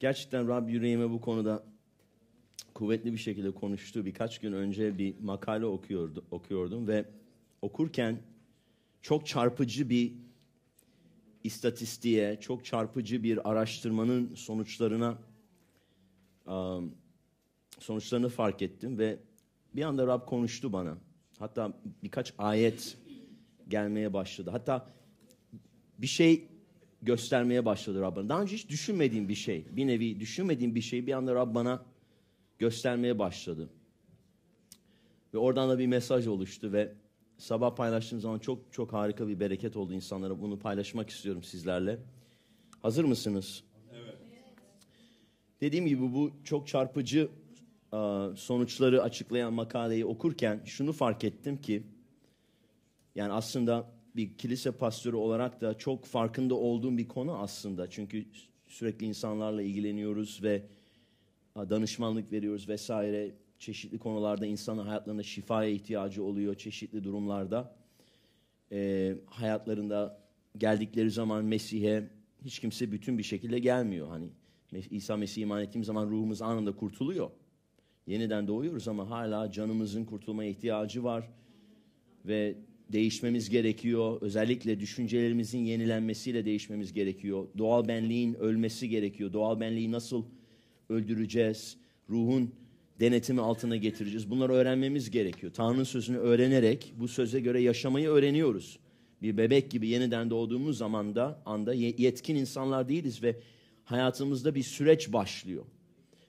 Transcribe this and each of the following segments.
Gerçekten Rab yüreğime bu konuda kuvvetli bir şekilde konuştu. Birkaç gün önce bir makale okuyordu, okuyordum ve okurken çok çarpıcı bir istatistiğe, çok çarpıcı bir araştırmanın sonuçlarına sonuçlarını fark ettim ve bir anda Rab konuştu bana. Hatta birkaç ayet gelmeye başladı. Hatta bir şey göstermeye başladı Rab Daha önce hiç düşünmediğim bir şey, bir nevi düşünmediğim bir şeyi bir anda Rab bana göstermeye başladı. Ve oradan da bir mesaj oluştu ve sabah paylaştığım zaman çok çok harika bir bereket oldu insanlara. Bunu paylaşmak istiyorum sizlerle. Hazır mısınız? Evet. Dediğim gibi bu çok çarpıcı sonuçları açıklayan makaleyi okurken şunu fark ettim ki yani aslında bir kilise pastörü olarak da çok farkında olduğum bir konu aslında. Çünkü sürekli insanlarla ilgileniyoruz ve danışmanlık veriyoruz vesaire. Çeşitli konularda insanın hayatlarında şifaya ihtiyacı oluyor çeşitli durumlarda. E, hayatlarında geldikleri zaman Mesih'e hiç kimse bütün bir şekilde gelmiyor. Hani İsa Mesih'e iman ettiğim zaman ruhumuz anında kurtuluyor. Yeniden doğuyoruz ama hala canımızın kurtulmaya ihtiyacı var. Ve değişmemiz gerekiyor. Özellikle düşüncelerimizin yenilenmesiyle değişmemiz gerekiyor. Doğal benliğin ölmesi gerekiyor. Doğal benliği nasıl öldüreceğiz? Ruhun denetimi altına getireceğiz. Bunları öğrenmemiz gerekiyor. Tanrı'nın sözünü öğrenerek bu söze göre yaşamayı öğreniyoruz. Bir bebek gibi yeniden doğduğumuz zamanda anda yetkin insanlar değiliz ve hayatımızda bir süreç başlıyor.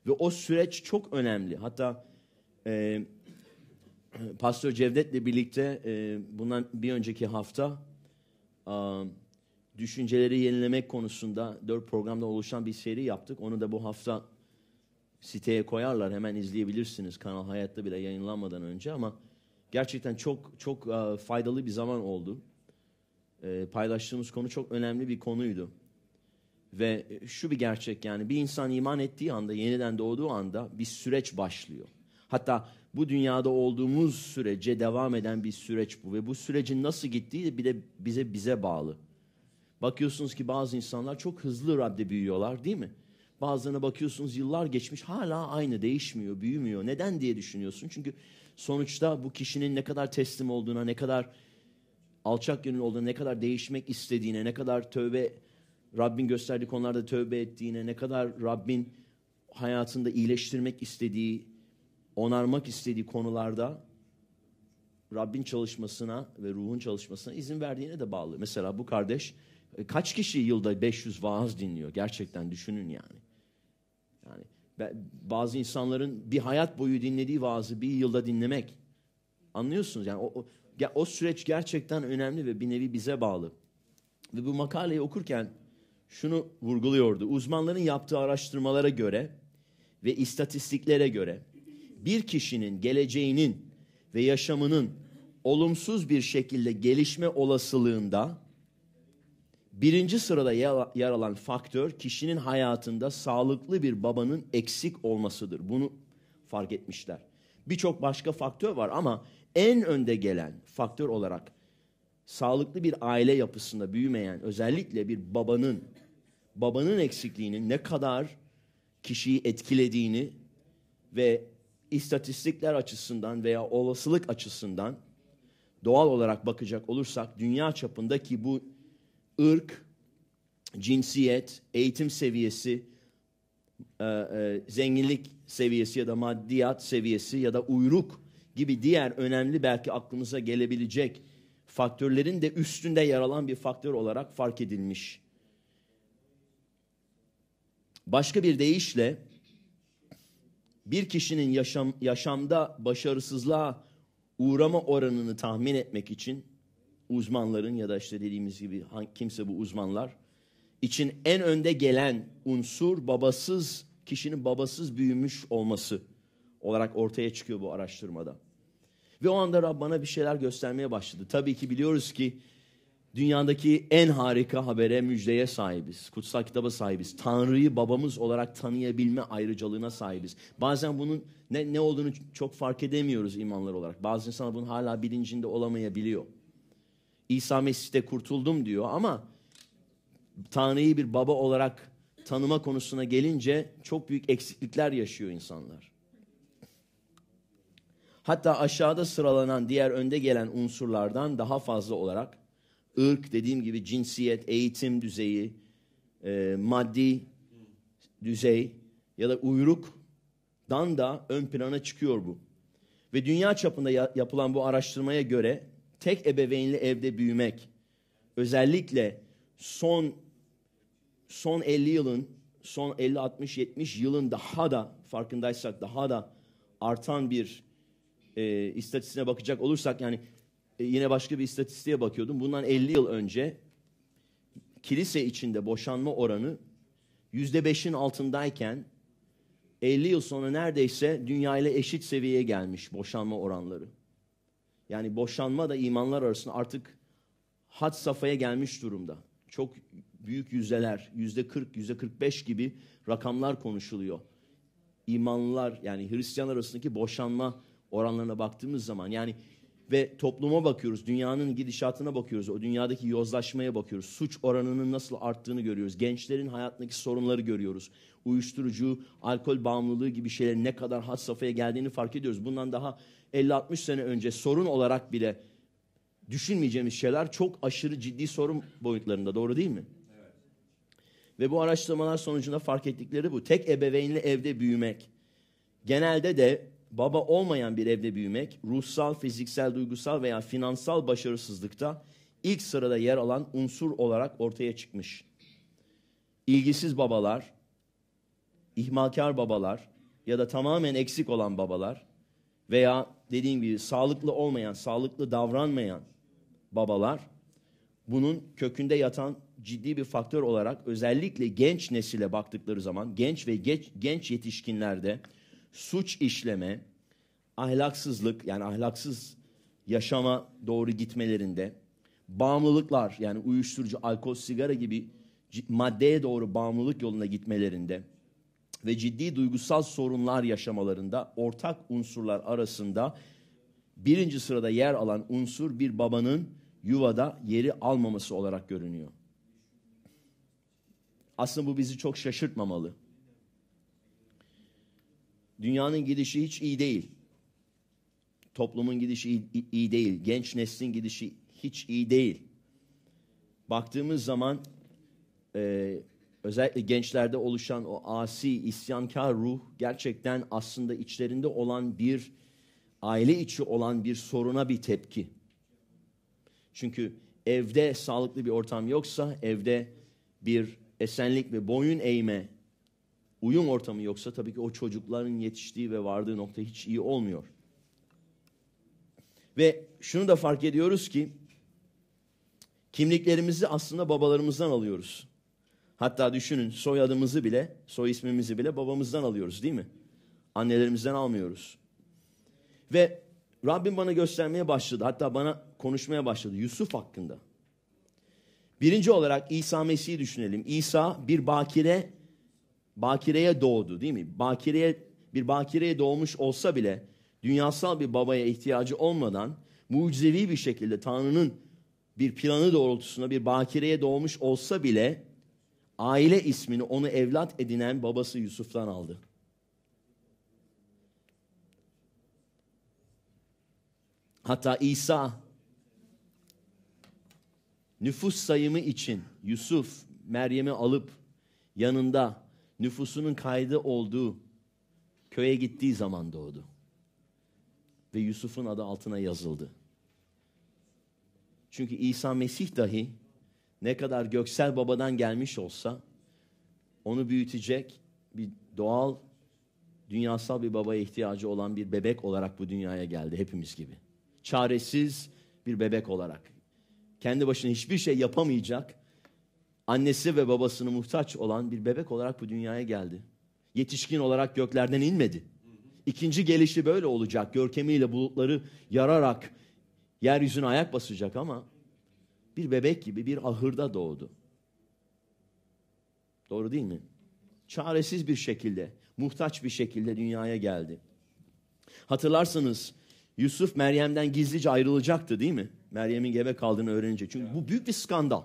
Ve o süreç çok önemli. Hatta e, Pastör Cevdet'le birlikte e, bundan bir önceki hafta a, düşünceleri yenilemek konusunda dört programda oluşan bir seri yaptık. Onu da bu hafta siteye koyarlar. Hemen izleyebilirsiniz. Kanal Hayat'ta bile yayınlanmadan önce ama gerçekten çok çok a, faydalı bir zaman oldu. E, paylaştığımız konu çok önemli bir konuydu. Ve şu bir gerçek yani bir insan iman ettiği anda, yeniden doğduğu anda bir süreç başlıyor Hatta bu dünyada olduğumuz sürece devam eden bir süreç bu ve bu sürecin nasıl gittiği de bile bize bize bağlı. Bakıyorsunuz ki bazı insanlar çok hızlı Rab'de büyüyorlar değil mi? Bazılarına bakıyorsunuz yıllar geçmiş hala aynı değişmiyor, büyümüyor. Neden diye düşünüyorsun. Çünkü sonuçta bu kişinin ne kadar teslim olduğuna, ne kadar alçak gönüllü olduğuna, ne kadar değişmek istediğine, ne kadar tövbe Rabbin gösterdiği konularda tövbe ettiğine, ne kadar Rabbin hayatında iyileştirmek istediği onarmak istediği konularda Rabbin çalışmasına ve ruhun çalışmasına izin verdiğine de bağlı. Mesela bu kardeş e, kaç kişi yılda 500 vaaz dinliyor? Gerçekten düşünün yani. Yani bazı insanların bir hayat boyu dinlediği vaazı bir yılda dinlemek. Anlıyorsunuz yani o, o, o süreç gerçekten önemli ve bir nevi bize bağlı. Ve bu makaleyi okurken şunu vurguluyordu. Uzmanların yaptığı araştırmalara göre ve istatistiklere göre bir kişinin geleceğinin ve yaşamının olumsuz bir şekilde gelişme olasılığında birinci sırada yer alan faktör kişinin hayatında sağlıklı bir babanın eksik olmasıdır. Bunu fark etmişler. Birçok başka faktör var ama en önde gelen faktör olarak sağlıklı bir aile yapısında büyümeyen özellikle bir babanın babanın eksikliğinin ne kadar kişiyi etkilediğini ve istatistikler açısından veya olasılık açısından doğal olarak bakacak olursak dünya çapındaki bu ırk, cinsiyet, eğitim seviyesi, e, e, zenginlik seviyesi ya da maddiyat seviyesi ya da uyruk gibi diğer önemli belki aklımıza gelebilecek faktörlerin de üstünde yer alan bir faktör olarak fark edilmiş. Başka bir deyişle bir kişinin yaşam, yaşamda başarısızlığa uğrama oranını tahmin etmek için uzmanların ya da işte dediğimiz gibi kimse bu uzmanlar için en önde gelen unsur babasız kişinin babasız büyümüş olması olarak ortaya çıkıyor bu araştırmada. Ve o anda Rab bana bir şeyler göstermeye başladı. Tabii ki biliyoruz ki dünyadaki en harika habere, müjdeye sahibiz. Kutsal kitaba sahibiz. Tanrı'yı babamız olarak tanıyabilme ayrıcalığına sahibiz. Bazen bunun ne, ne olduğunu çok fark edemiyoruz imanlar olarak. Bazı insanlar bunun hala bilincinde olamayabiliyor. İsa Mesih'te kurtuldum diyor ama Tanrı'yı bir baba olarak tanıma konusuna gelince çok büyük eksiklikler yaşıyor insanlar. Hatta aşağıda sıralanan diğer önde gelen unsurlardan daha fazla olarak ırk dediğim gibi cinsiyet, eğitim düzeyi, e, maddi düzey ya da uyruk dan da ön plana çıkıyor bu. Ve dünya çapında ya, yapılan bu araştırmaya göre tek ebeveynli evde büyümek özellikle son son 50 yılın son 50 60 70 yılın daha da farkındaysak daha da artan bir e, istatistiğine bakacak olursak yani e, yine başka bir istatistiğe bakıyordum. Bundan 50 yıl önce kilise içinde boşanma oranı yüzde beşin altındayken 50 yıl sonra neredeyse dünyayla eşit seviyeye gelmiş boşanma oranları. Yani boşanma da imanlar arasında artık had safhaya gelmiş durumda. Çok büyük yüzdeler, yüzde 40, yüzde 45 gibi rakamlar konuşuluyor. İmanlar yani Hristiyan arasındaki boşanma oranlarına baktığımız zaman yani ve topluma bakıyoruz, dünyanın gidişatına bakıyoruz, o dünyadaki yozlaşmaya bakıyoruz, suç oranının nasıl arttığını görüyoruz, gençlerin hayatındaki sorunları görüyoruz, uyuşturucu, alkol bağımlılığı gibi şeylerin ne kadar had safhaya geldiğini fark ediyoruz. Bundan daha 50-60 sene önce sorun olarak bile düşünmeyeceğimiz şeyler çok aşırı ciddi sorun boyutlarında, doğru değil mi? Ve bu araştırmalar sonucunda fark ettikleri bu. Tek ebeveynli evde büyümek genelde de baba olmayan bir evde büyümek, ruhsal, fiziksel, duygusal veya finansal başarısızlıkta ilk sırada yer alan unsur olarak ortaya çıkmış. İlgisiz babalar, ihmalkar babalar ya da tamamen eksik olan babalar veya dediğim gibi sağlıklı olmayan, sağlıklı davranmayan babalar bunun kökünde yatan ciddi bir faktör olarak özellikle genç nesile baktıkları zaman genç ve geç, genç yetişkinlerde suç işleme, ahlaksızlık yani ahlaksız yaşama doğru gitmelerinde, bağımlılıklar yani uyuşturucu, alkol, sigara gibi maddeye doğru bağımlılık yoluna gitmelerinde ve ciddi duygusal sorunlar yaşamalarında ortak unsurlar arasında birinci sırada yer alan unsur bir babanın yuvada yeri almaması olarak görünüyor. Aslında bu bizi çok şaşırtmamalı. Dünyanın gidişi hiç iyi değil. Toplumun gidişi iyi değil. Genç neslin gidişi hiç iyi değil. Baktığımız zaman e, özellikle gençlerde oluşan o asi, isyankar ruh gerçekten aslında içlerinde olan bir aile içi olan bir soruna bir tepki. Çünkü evde sağlıklı bir ortam yoksa evde bir esenlik ve boyun eğme uyum ortamı yoksa tabii ki o çocukların yetiştiği ve vardığı nokta hiç iyi olmuyor. Ve şunu da fark ediyoruz ki kimliklerimizi aslında babalarımızdan alıyoruz. Hatta düşünün soyadımızı bile, soy ismimizi bile babamızdan alıyoruz değil mi? Annelerimizden almıyoruz. Ve Rabbim bana göstermeye başladı. Hatta bana konuşmaya başladı Yusuf hakkında. Birinci olarak İsa Mesih'i düşünelim. İsa bir bakire bakireye doğdu değil mi? Bakireye bir bakireye doğmuş olsa bile dünyasal bir babaya ihtiyacı olmadan mucizevi bir şekilde Tanrı'nın bir planı doğrultusunda bir bakireye doğmuş olsa bile aile ismini onu evlat edinen babası Yusuf'tan aldı. Hatta İsa nüfus sayımı için Yusuf Meryem'i alıp yanında nüfusunun kaydı olduğu köye gittiği zaman doğdu. Ve Yusuf'un adı altına yazıldı. Çünkü İsa Mesih dahi ne kadar göksel babadan gelmiş olsa onu büyütecek bir doğal dünyasal bir babaya ihtiyacı olan bir bebek olarak bu dünyaya geldi hepimiz gibi. Çaresiz bir bebek olarak. Kendi başına hiçbir şey yapamayacak annesi ve babasını muhtaç olan bir bebek olarak bu dünyaya geldi. Yetişkin olarak göklerden inmedi. İkinci gelişi böyle olacak. Görkemiyle bulutları yararak yeryüzüne ayak basacak ama bir bebek gibi bir ahırda doğdu. Doğru değil mi? Çaresiz bir şekilde, muhtaç bir şekilde dünyaya geldi. Hatırlarsınız Yusuf Meryem'den gizlice ayrılacaktı değil mi? Meryem'in gebe kaldığını öğrenince. Çünkü bu büyük bir skandal.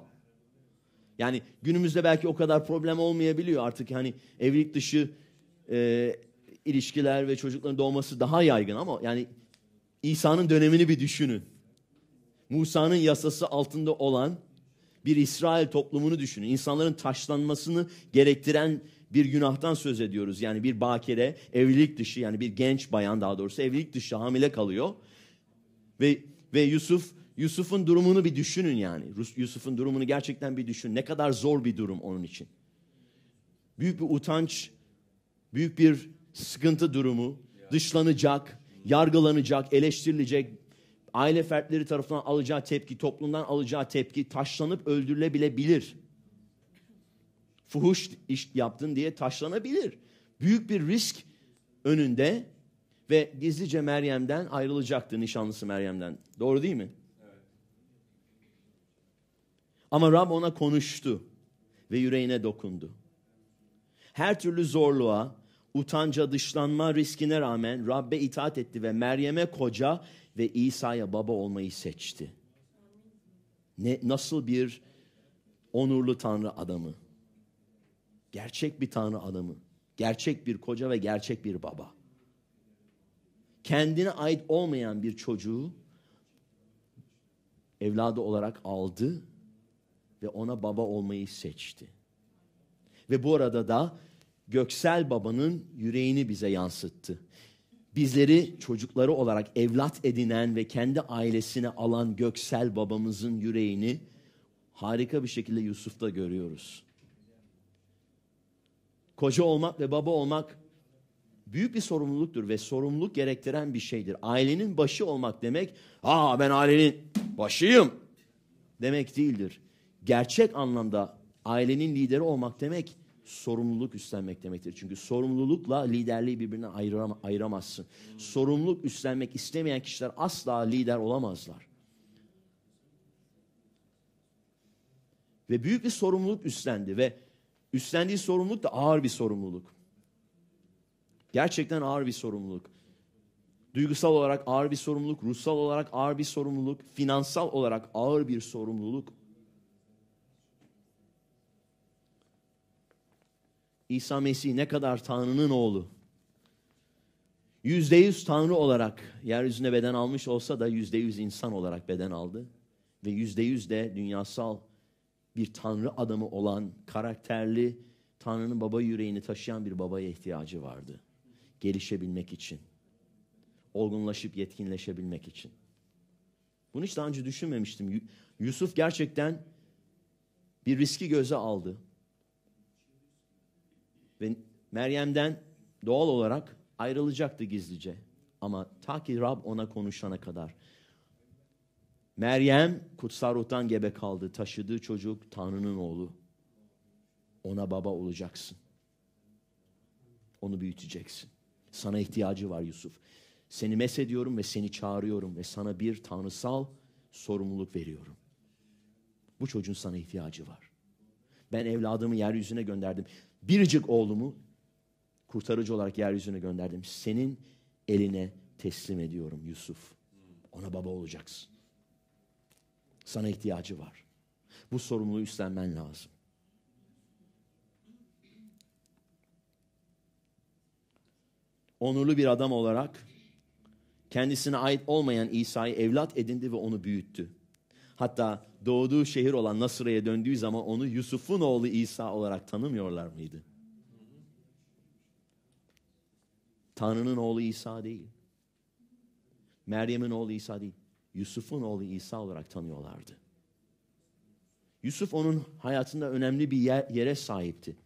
Yani günümüzde belki o kadar problem olmayabiliyor artık hani evlilik dışı e, ilişkiler ve çocukların doğması daha yaygın ama yani İsa'nın dönemini bir düşünün. Musa'nın yasası altında olan bir İsrail toplumunu düşünün. İnsanların taşlanmasını gerektiren bir günahtan söz ediyoruz. Yani bir bakire evlilik dışı yani bir genç bayan daha doğrusu evlilik dışı hamile kalıyor. Ve ve Yusuf Yusuf'un durumunu bir düşünün yani. Yusuf'un durumunu gerçekten bir düşün. Ne kadar zor bir durum onun için. Büyük bir utanç, büyük bir sıkıntı durumu, dışlanacak, yargılanacak, eleştirilecek, aile fertleri tarafından alacağı tepki, toplumdan alacağı tepki taşlanıp öldürülebilebilir. Fuhuş iş yaptın diye taşlanabilir. Büyük bir risk önünde ve gizlice Meryem'den ayrılacaktı nişanlısı Meryem'den. Doğru değil mi? Ama Rab ona konuştu ve yüreğine dokundu. Her türlü zorluğa, utanca, dışlanma riskine rağmen Rab'be itaat etti ve Meryem'e koca ve İsa'ya baba olmayı seçti. Ne, nasıl bir onurlu Tanrı adamı. Gerçek bir Tanrı adamı. Gerçek bir koca ve gerçek bir baba. Kendine ait olmayan bir çocuğu evladı olarak aldı ve ona baba olmayı seçti. Ve bu arada da göksel babanın yüreğini bize yansıttı. Bizleri çocukları olarak evlat edinen ve kendi ailesine alan göksel babamızın yüreğini harika bir şekilde Yusuf'ta görüyoruz. Koca olmak ve baba olmak büyük bir sorumluluktur ve sorumluluk gerektiren bir şeydir. Ailenin başı olmak demek, "Aa ben ailenin başıyım." demek değildir gerçek anlamda ailenin lideri olmak demek sorumluluk üstlenmek demektir. Çünkü sorumlulukla liderliği birbirine ayıram ayıramazsın. Sorumluluk üstlenmek istemeyen kişiler asla lider olamazlar. Ve büyük bir sorumluluk üstlendi ve üstlendiği sorumluluk da ağır bir sorumluluk. Gerçekten ağır bir sorumluluk. Duygusal olarak ağır bir sorumluluk, ruhsal olarak ağır bir sorumluluk, finansal olarak ağır bir sorumluluk İsa Mesih ne kadar Tanrı'nın oğlu. Yüzde yüz Tanrı olarak yeryüzüne beden almış olsa da yüzde yüz insan olarak beden aldı. Ve yüzde yüz de dünyasal bir Tanrı adamı olan karakterli Tanrı'nın baba yüreğini taşıyan bir babaya ihtiyacı vardı. Gelişebilmek için. Olgunlaşıp yetkinleşebilmek için. Bunu hiç daha önce düşünmemiştim. Yusuf gerçekten bir riski göze aldı. Ve Meryem'den doğal olarak ayrılacaktı gizlice. Ama ta ki Rab ona konuşana kadar. Meryem kutsal ruhtan gebe kaldı. Taşıdığı çocuk Tanrı'nın oğlu. Ona baba olacaksın. Onu büyüteceksin. Sana ihtiyacı var Yusuf. Seni mesediyorum ve seni çağırıyorum ve sana bir tanrısal sorumluluk veriyorum. Bu çocuğun sana ihtiyacı var. Ben evladımı yeryüzüne gönderdim biricik oğlumu kurtarıcı olarak yeryüzüne gönderdim. Senin eline teslim ediyorum Yusuf. Ona baba olacaksın. Sana ihtiyacı var. Bu sorumluluğu üstlenmen lazım. Onurlu bir adam olarak kendisine ait olmayan İsa'yı evlat edindi ve onu büyüttü. Hatta doğduğu şehir olan Nasıra'ya döndüğü zaman onu Yusuf'un oğlu İsa olarak tanımıyorlar mıydı? Tanrı'nın oğlu İsa değil. Meryem'in oğlu İsa değil. Yusuf'un oğlu İsa olarak tanıyorlardı. Yusuf onun hayatında önemli bir yere sahipti.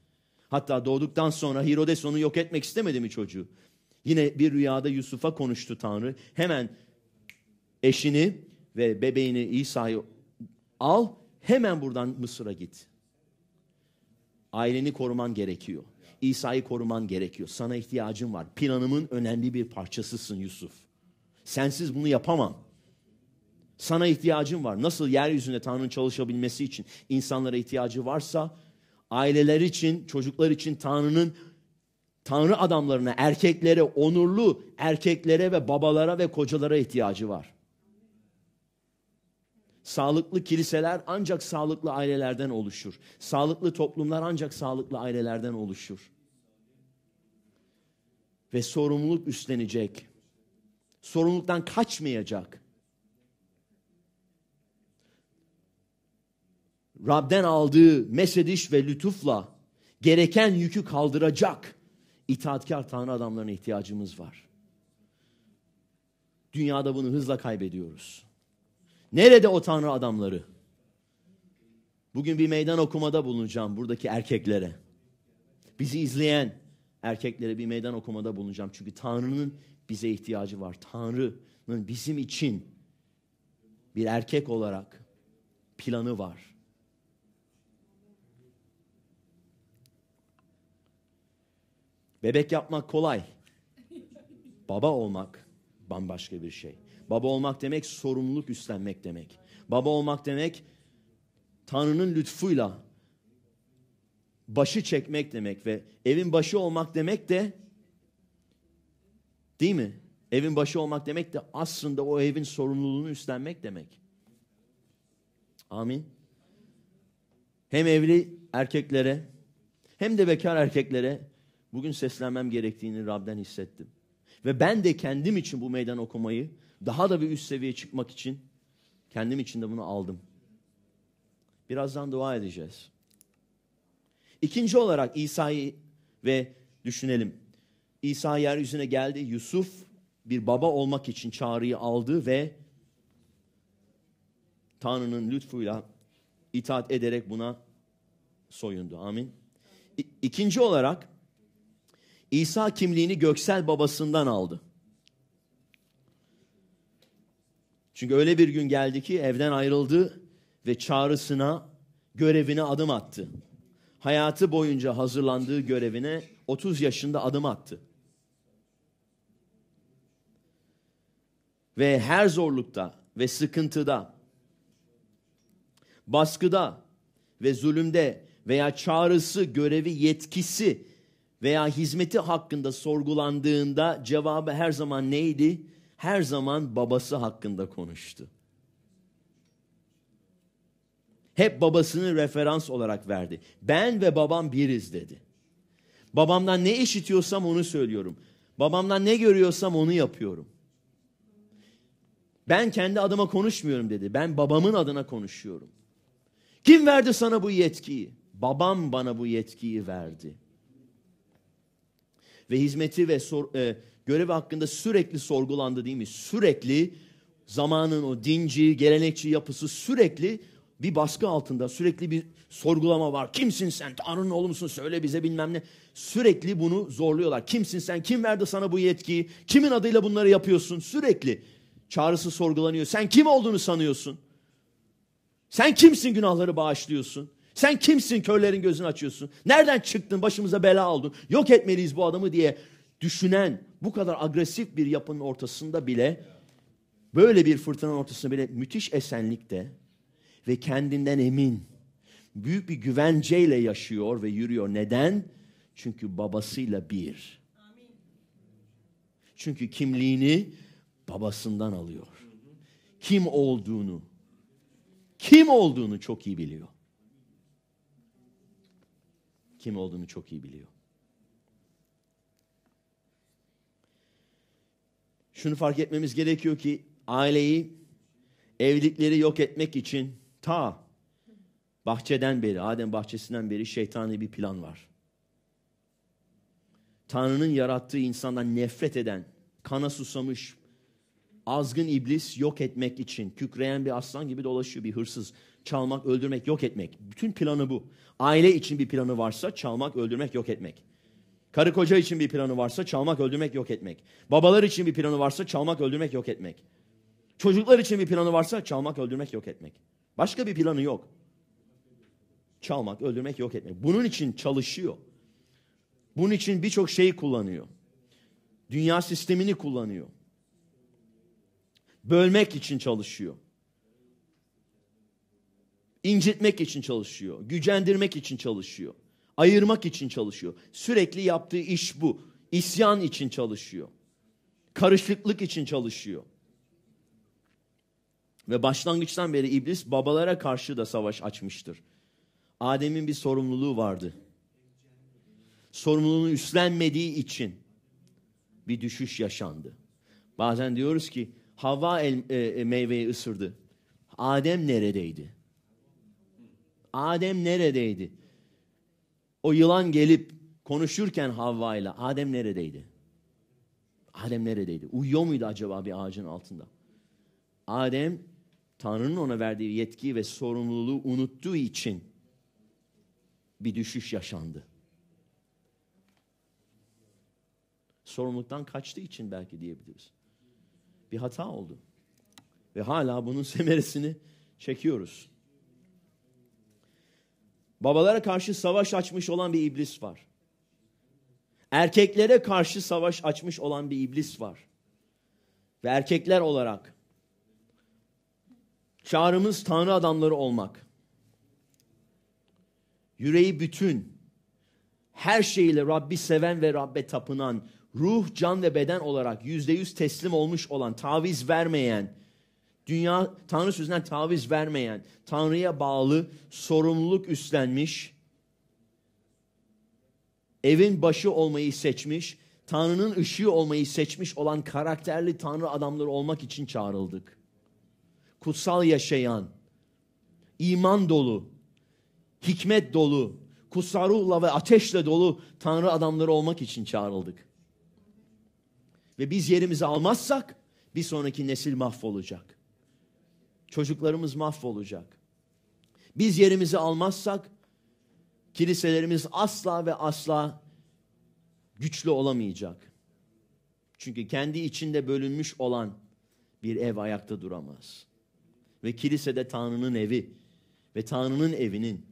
Hatta doğduktan sonra Hirodes onu yok etmek istemedi mi çocuğu? Yine bir rüyada Yusuf'a konuştu Tanrı. Hemen eşini ve bebeğini İsa'yı al hemen buradan Mısır'a git. Aileni koruman gerekiyor. İsa'yı koruman gerekiyor. Sana ihtiyacım var. Planımın önemli bir parçasısın Yusuf. Sensiz bunu yapamam. Sana ihtiyacım var. Nasıl yeryüzünde Tanrı'nın çalışabilmesi için insanlara ihtiyacı varsa aileler için, çocuklar için Tanrı'nın Tanrı adamlarına, erkeklere, onurlu erkeklere ve babalara ve kocalara ihtiyacı var. Sağlıklı kiliseler ancak sağlıklı ailelerden oluşur. Sağlıklı toplumlar ancak sağlıklı ailelerden oluşur. Ve sorumluluk üstlenecek. Sorumluluktan kaçmayacak. Rab'den aldığı mesediş ve lütufla gereken yükü kaldıracak itaatkar Tanrı adamlarına ihtiyacımız var. Dünyada bunu hızla kaybediyoruz. Nerede o tanrı adamları? Bugün bir meydan okumada bulunacağım buradaki erkeklere. Bizi izleyen erkeklere bir meydan okumada bulunacağım. Çünkü Tanrı'nın bize ihtiyacı var. Tanrı'nın bizim için bir erkek olarak planı var. Bebek yapmak kolay. Baba olmak bambaşka bir şey. Baba olmak demek sorumluluk üstlenmek demek. Baba olmak demek Tanrı'nın lütfuyla başı çekmek demek ve evin başı olmak demek de değil mi? Evin başı olmak demek de aslında o evin sorumluluğunu üstlenmek demek. Amin. Hem evli erkeklere hem de bekar erkeklere bugün seslenmem gerektiğini Rab'den hissettim. Ve ben de kendim için bu meydan okumayı daha da bir üst seviyeye çıkmak için kendim için de bunu aldım. Birazdan dua edeceğiz. İkinci olarak İsa'yı ve düşünelim. İsa yeryüzüne geldi. Yusuf bir baba olmak için çağrıyı aldı ve Tanrı'nın lütfuyla itaat ederek buna soyundu. Amin. İkinci olarak İsa kimliğini göksel babasından aldı. Çünkü öyle bir gün geldi ki evden ayrıldı ve çağrısına, görevine adım attı. Hayatı boyunca hazırlandığı görevine 30 yaşında adım attı. Ve her zorlukta ve sıkıntıda, baskıda ve zulümde veya çağrısı, görevi, yetkisi veya hizmeti hakkında sorgulandığında cevabı her zaman neydi? Her zaman babası hakkında konuştu. Hep babasını referans olarak verdi. Ben ve babam biriz dedi. Babamdan ne işitiyorsam onu söylüyorum. Babamdan ne görüyorsam onu yapıyorum. Ben kendi adıma konuşmuyorum dedi. Ben babamın adına konuşuyorum. Kim verdi sana bu yetkiyi? Babam bana bu yetkiyi verdi.'' ve hizmeti ve sor, e, görevi hakkında sürekli sorgulandı değil mi? Sürekli zamanın o dinci, gelenekçi yapısı sürekli bir baskı altında, sürekli bir sorgulama var. Kimsin sen? Tanrı'nın oğlu musun? Söyle bize bilmem ne. Sürekli bunu zorluyorlar. Kimsin sen? Kim verdi sana bu yetkiyi? Kimin adıyla bunları yapıyorsun? Sürekli çağrısı sorgulanıyor. Sen kim olduğunu sanıyorsun? Sen kimsin günahları bağışlıyorsun? Sen kimsin körlerin gözünü açıyorsun? Nereden çıktın başımıza bela aldın? Yok etmeliyiz bu adamı diye düşünen bu kadar agresif bir yapının ortasında bile böyle bir fırtınanın ortasında bile müthiş esenlikte ve kendinden emin büyük bir güvenceyle yaşıyor ve yürüyor. Neden? Çünkü babasıyla bir. Çünkü kimliğini babasından alıyor. Kim olduğunu, kim olduğunu çok iyi biliyor kim olduğunu çok iyi biliyor. Şunu fark etmemiz gerekiyor ki aileyi, evlilikleri yok etmek için ta bahçeden beri, Adem bahçesinden beri şeytani bir plan var. Tanrı'nın yarattığı insandan nefret eden, kana susamış, azgın iblis yok etmek için kükreyen bir aslan gibi dolaşıyor bir hırsız. Çalmak, öldürmek, yok etmek. Bütün planı bu. Aile için bir planı varsa çalmak, öldürmek, yok etmek. Karı koca için bir planı varsa çalmak, öldürmek, yok etmek. Babalar için bir planı varsa çalmak, öldürmek, yok etmek. Çocuklar için bir planı varsa çalmak, öldürmek, yok etmek. Başka bir planı yok. Çalmak, öldürmek, yok etmek. Bunun için çalışıyor. Bunun için birçok şeyi kullanıyor. Dünya sistemini kullanıyor bölmek için çalışıyor. İncitmek için çalışıyor. Gücendirmek için çalışıyor. Ayırmak için çalışıyor. Sürekli yaptığı iş bu. İsyan için çalışıyor. Karışıklık için çalışıyor. Ve başlangıçtan beri iblis babalara karşı da savaş açmıştır. Adem'in bir sorumluluğu vardı. Sorumluluğunu üstlenmediği için bir düşüş yaşandı. Bazen diyoruz ki Havva el, e, e, meyveyi ısırdı. Adem neredeydi? Adem neredeydi? O yılan gelip konuşurken Havva ile Adem neredeydi? Adem neredeydi? Uyuyor muydu acaba bir ağacın altında? Adem Tanrı'nın ona verdiği yetki ve sorumluluğu unuttuğu için bir düşüş yaşandı. Sorumluluktan kaçtığı için belki diyebiliriz bir hata oldu. Ve hala bunun semeresini çekiyoruz. Babalara karşı savaş açmış olan bir iblis var. Erkeklere karşı savaş açmış olan bir iblis var. Ve erkekler olarak çağrımız tanrı adamları olmak. Yüreği bütün, her şeyle Rabbi seven ve Rabbe tapınan, ruh, can ve beden olarak yüzde yüz teslim olmuş olan, taviz vermeyen, dünya Tanrı sözünden taviz vermeyen, Tanrı'ya bağlı, sorumluluk üstlenmiş, evin başı olmayı seçmiş, Tanrı'nın ışığı olmayı seçmiş olan karakterli Tanrı adamları olmak için çağrıldık. Kutsal yaşayan, iman dolu, hikmet dolu, kutsal ruhla ve ateşle dolu Tanrı adamları olmak için çağrıldık ve biz yerimizi almazsak bir sonraki nesil mahvolacak. Çocuklarımız mahvolacak. Biz yerimizi almazsak kiliselerimiz asla ve asla güçlü olamayacak. Çünkü kendi içinde bölünmüş olan bir ev ayakta duramaz. Ve kilisede Tanrı'nın evi ve Tanrı'nın evinin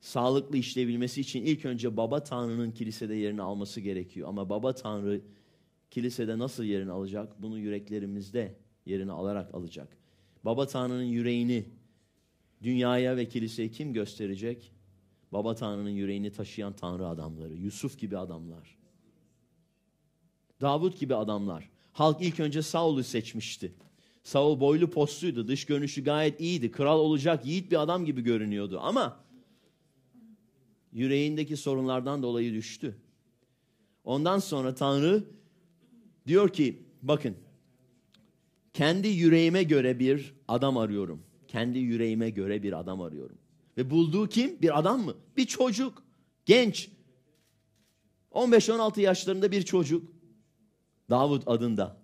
sağlıklı işleyebilmesi için ilk önce baba Tanrı'nın kilisede yerini alması gerekiyor. Ama baba Tanrı kilisede nasıl yerini alacak? Bunu yüreklerimizde yerini alarak alacak. Baba Tanrı'nın yüreğini dünyaya ve kiliseye kim gösterecek? Baba Tanrı'nın yüreğini taşıyan Tanrı adamları, Yusuf gibi adamlar. Davut gibi adamlar. Halk ilk önce Saul'u seçmişti. Saul boylu postuydu, dış görünüşü gayet iyiydi. Kral olacak yiğit bir adam gibi görünüyordu ama yüreğindeki sorunlardan dolayı düştü. Ondan sonra Tanrı Diyor ki bakın kendi yüreğime göre bir adam arıyorum. Kendi yüreğime göre bir adam arıyorum. Ve bulduğu kim? Bir adam mı? Bir çocuk. Genç. 15-16 yaşlarında bir çocuk. Davut adında.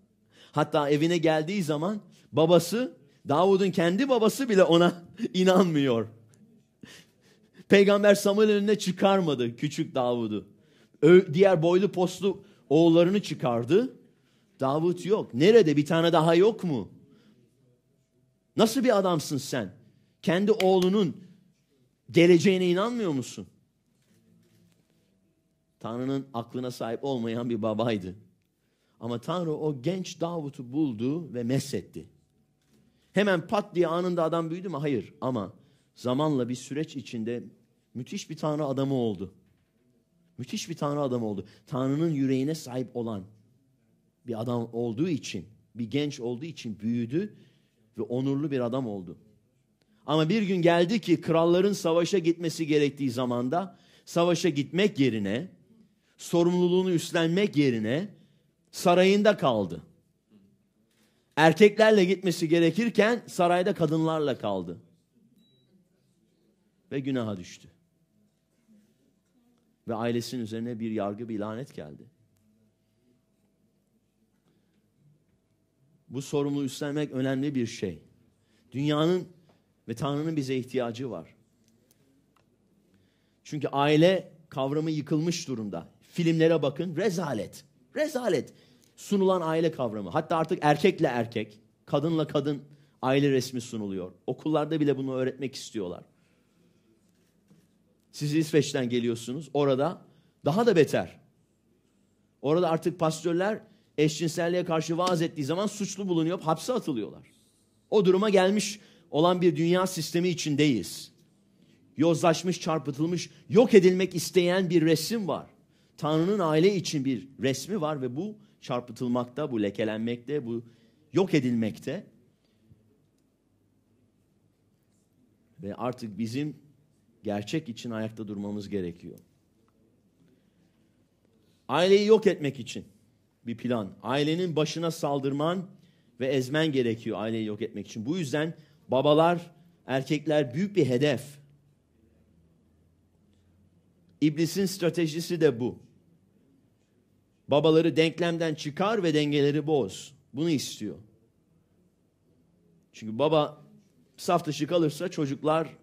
Hatta evine geldiği zaman babası, Davud'un kendi babası bile ona inanmıyor. Peygamber Samuel önüne çıkarmadı küçük Davud'u. Diğer boylu postlu oğullarını çıkardı. Davut yok. Nerede? Bir tane daha yok mu? Nasıl bir adamsın sen? Kendi oğlunun geleceğine inanmıyor musun? Tanrı'nın aklına sahip olmayan bir babaydı. Ama Tanrı o genç Davut'u buldu ve mesetti. Hemen pat diye anında adam büyüdü mü? Hayır ama zamanla bir süreç içinde müthiş bir Tanrı adamı oldu. Müthiş bir Tanrı adamı oldu. Tanrı'nın yüreğine sahip olan, bir adam olduğu için, bir genç olduğu için büyüdü ve onurlu bir adam oldu. Ama bir gün geldi ki kralların savaşa gitmesi gerektiği zamanda savaşa gitmek yerine, sorumluluğunu üstlenmek yerine sarayında kaldı. Erkeklerle gitmesi gerekirken sarayda kadınlarla kaldı. Ve günaha düştü. Ve ailesinin üzerine bir yargı, bir lanet geldi. Bu sorumluluğu üstlenmek önemli bir şey. Dünyanın ve Tanrı'nın bize ihtiyacı var. Çünkü aile kavramı yıkılmış durumda. Filmlere bakın rezalet. Rezalet. Sunulan aile kavramı. Hatta artık erkekle erkek, kadınla kadın aile resmi sunuluyor. Okullarda bile bunu öğretmek istiyorlar. Siz İsveç'ten geliyorsunuz. Orada daha da beter. Orada artık pastörler eşcinselliğe karşı vaaz ettiği zaman suçlu bulunuyor, hapse atılıyorlar. O duruma gelmiş olan bir dünya sistemi içindeyiz. Yozlaşmış, çarpıtılmış, yok edilmek isteyen bir resim var. Tanrı'nın aile için bir resmi var ve bu çarpıtılmakta, bu lekelenmekte, bu yok edilmekte. Ve artık bizim gerçek için ayakta durmamız gerekiyor. Aileyi yok etmek için bir plan. Ailenin başına saldırman ve ezmen gerekiyor aileyi yok etmek için. Bu yüzden babalar, erkekler büyük bir hedef. İblisin stratejisi de bu. Babaları denklemden çıkar ve dengeleri boz. Bunu istiyor. Çünkü baba saf dışı kalırsa çocuklar,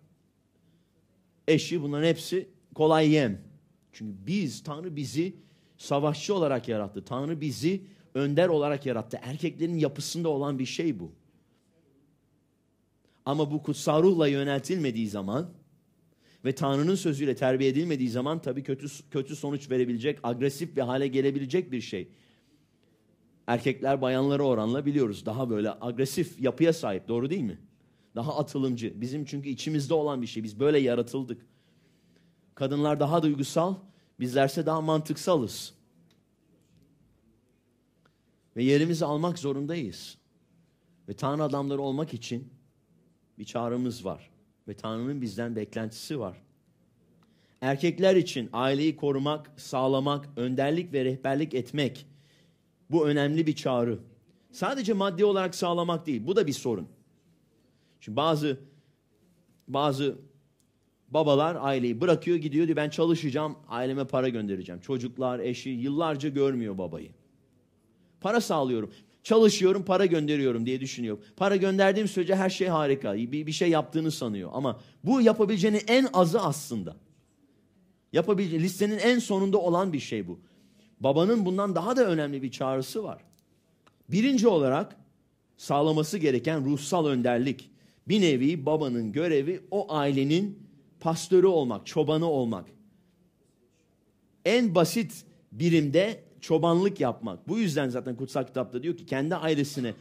eşi bunların hepsi kolay yem. Çünkü biz, Tanrı bizi savaşçı olarak yarattı. Tanrı bizi önder olarak yarattı. Erkeklerin yapısında olan bir şey bu. Ama bu kutsal ruhla yöneltilmediği zaman ve Tanrı'nın sözüyle terbiye edilmediği zaman tabii kötü kötü sonuç verebilecek, agresif bir hale gelebilecek bir şey. Erkekler bayanlara oranla biliyoruz daha böyle agresif yapıya sahip, doğru değil mi? Daha atılımcı. Bizim çünkü içimizde olan bir şey. Biz böyle yaratıldık. Kadınlar daha duygusal, Bizlerse daha mantıksalız. Ve yerimizi almak zorundayız. Ve Tanrı adamları olmak için bir çağrımız var. Ve Tanrı'nın bizden beklentisi var. Erkekler için aileyi korumak, sağlamak, önderlik ve rehberlik etmek bu önemli bir çağrı. Sadece maddi olarak sağlamak değil. Bu da bir sorun. Şimdi bazı bazı babalar aileyi bırakıyor gidiyor diyor ben çalışacağım aileme para göndereceğim. Çocuklar, eşi yıllarca görmüyor babayı. Para sağlıyorum. Çalışıyorum, para gönderiyorum diye düşünüyor. Para gönderdiğim sürece her şey harika. Bir, bir şey yaptığını sanıyor. Ama bu yapabileceğinin en azı aslında. Yapabileceği, listenin en sonunda olan bir şey bu. Babanın bundan daha da önemli bir çağrısı var. Birinci olarak sağlaması gereken ruhsal önderlik. Bir nevi babanın görevi o ailenin pastörü olmak, çobanı olmak. En basit birimde çobanlık yapmak. Bu yüzden zaten kutsal kitapta diyor ki kendi ailesine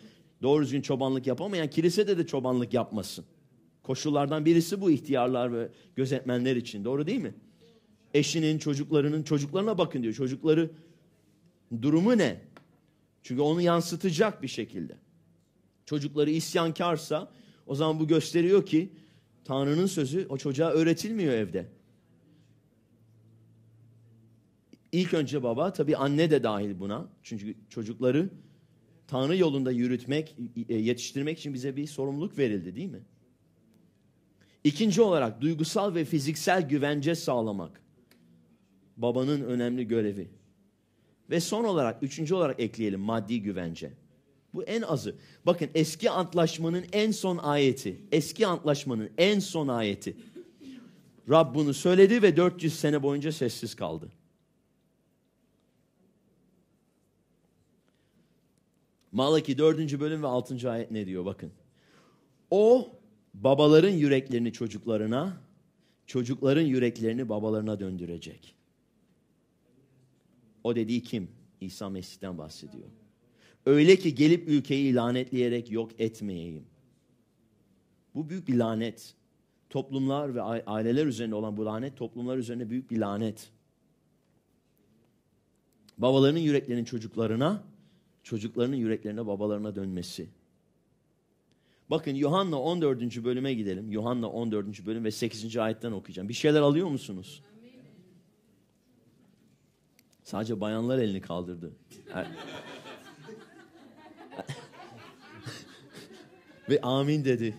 doğru düzgün çobanlık yapamayan kilisede de çobanlık yapmasın. Koşullardan birisi bu ihtiyarlar ve gözetmenler için. Doğru değil mi? Eşinin, çocuklarının, çocuklarına bakın diyor. Çocukları durumu ne? Çünkü onu yansıtacak bir şekilde. Çocukları isyankarsa o zaman bu gösteriyor ki Tanrı'nın sözü o çocuğa öğretilmiyor evde. İlk önce baba, tabii anne de dahil buna. Çünkü çocukları Tanrı yolunda yürütmek, e, yetiştirmek için bize bir sorumluluk verildi değil mi? İkinci olarak duygusal ve fiziksel güvence sağlamak. Babanın önemli görevi. Ve son olarak, üçüncü olarak ekleyelim maddi güvence. Bu en azı. Bakın eski antlaşmanın en son ayeti. Eski antlaşmanın en son ayeti. Rab bunu söyledi ve 400 sene boyunca sessiz kaldı. Malaki 4. bölüm ve 6. ayet ne diyor bakın. O babaların yüreklerini çocuklarına, çocukların yüreklerini babalarına döndürecek. O dediği kim? İsa Mesih'ten bahsediyor. Öyle ki gelip ülkeyi lanetleyerek yok etmeyeyim. Bu büyük bir lanet. Toplumlar ve aileler üzerinde olan bu lanet toplumlar üzerine büyük bir lanet. Babalarının yüreklerinin çocuklarına, çocuklarının yüreklerine babalarına dönmesi. Bakın Yuhanna 14. bölüme gidelim. Yuhanna 14. bölüm ve 8. ayetten okuyacağım. Bir şeyler alıyor musunuz? Sadece bayanlar elini kaldırdı. Ve amin dedi.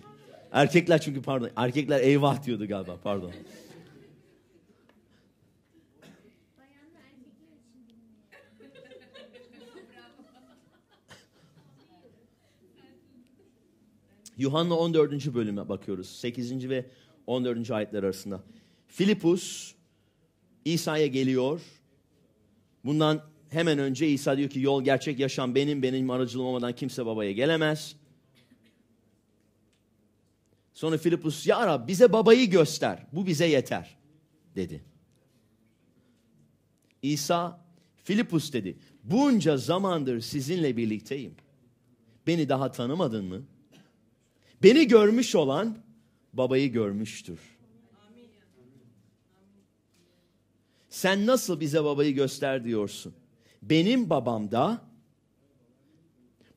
Erkekler çünkü pardon. Erkekler eyvah diyordu galiba pardon. Yuhanna 14. bölüme bakıyoruz. 8. ve 14. ayetler arasında. Filipus İsa'ya geliyor. Bundan hemen önce İsa diyor ki yol gerçek yaşam benim. Benim aracılığım olmadan kimse babaya gelemez. Sonra Filipus ya Rab bize babayı göster bu bize yeter dedi. İsa Filipus dedi bunca zamandır sizinle birlikteyim. Beni daha tanımadın mı? Beni görmüş olan babayı görmüştür. Sen nasıl bize babayı göster diyorsun? Benim babam da,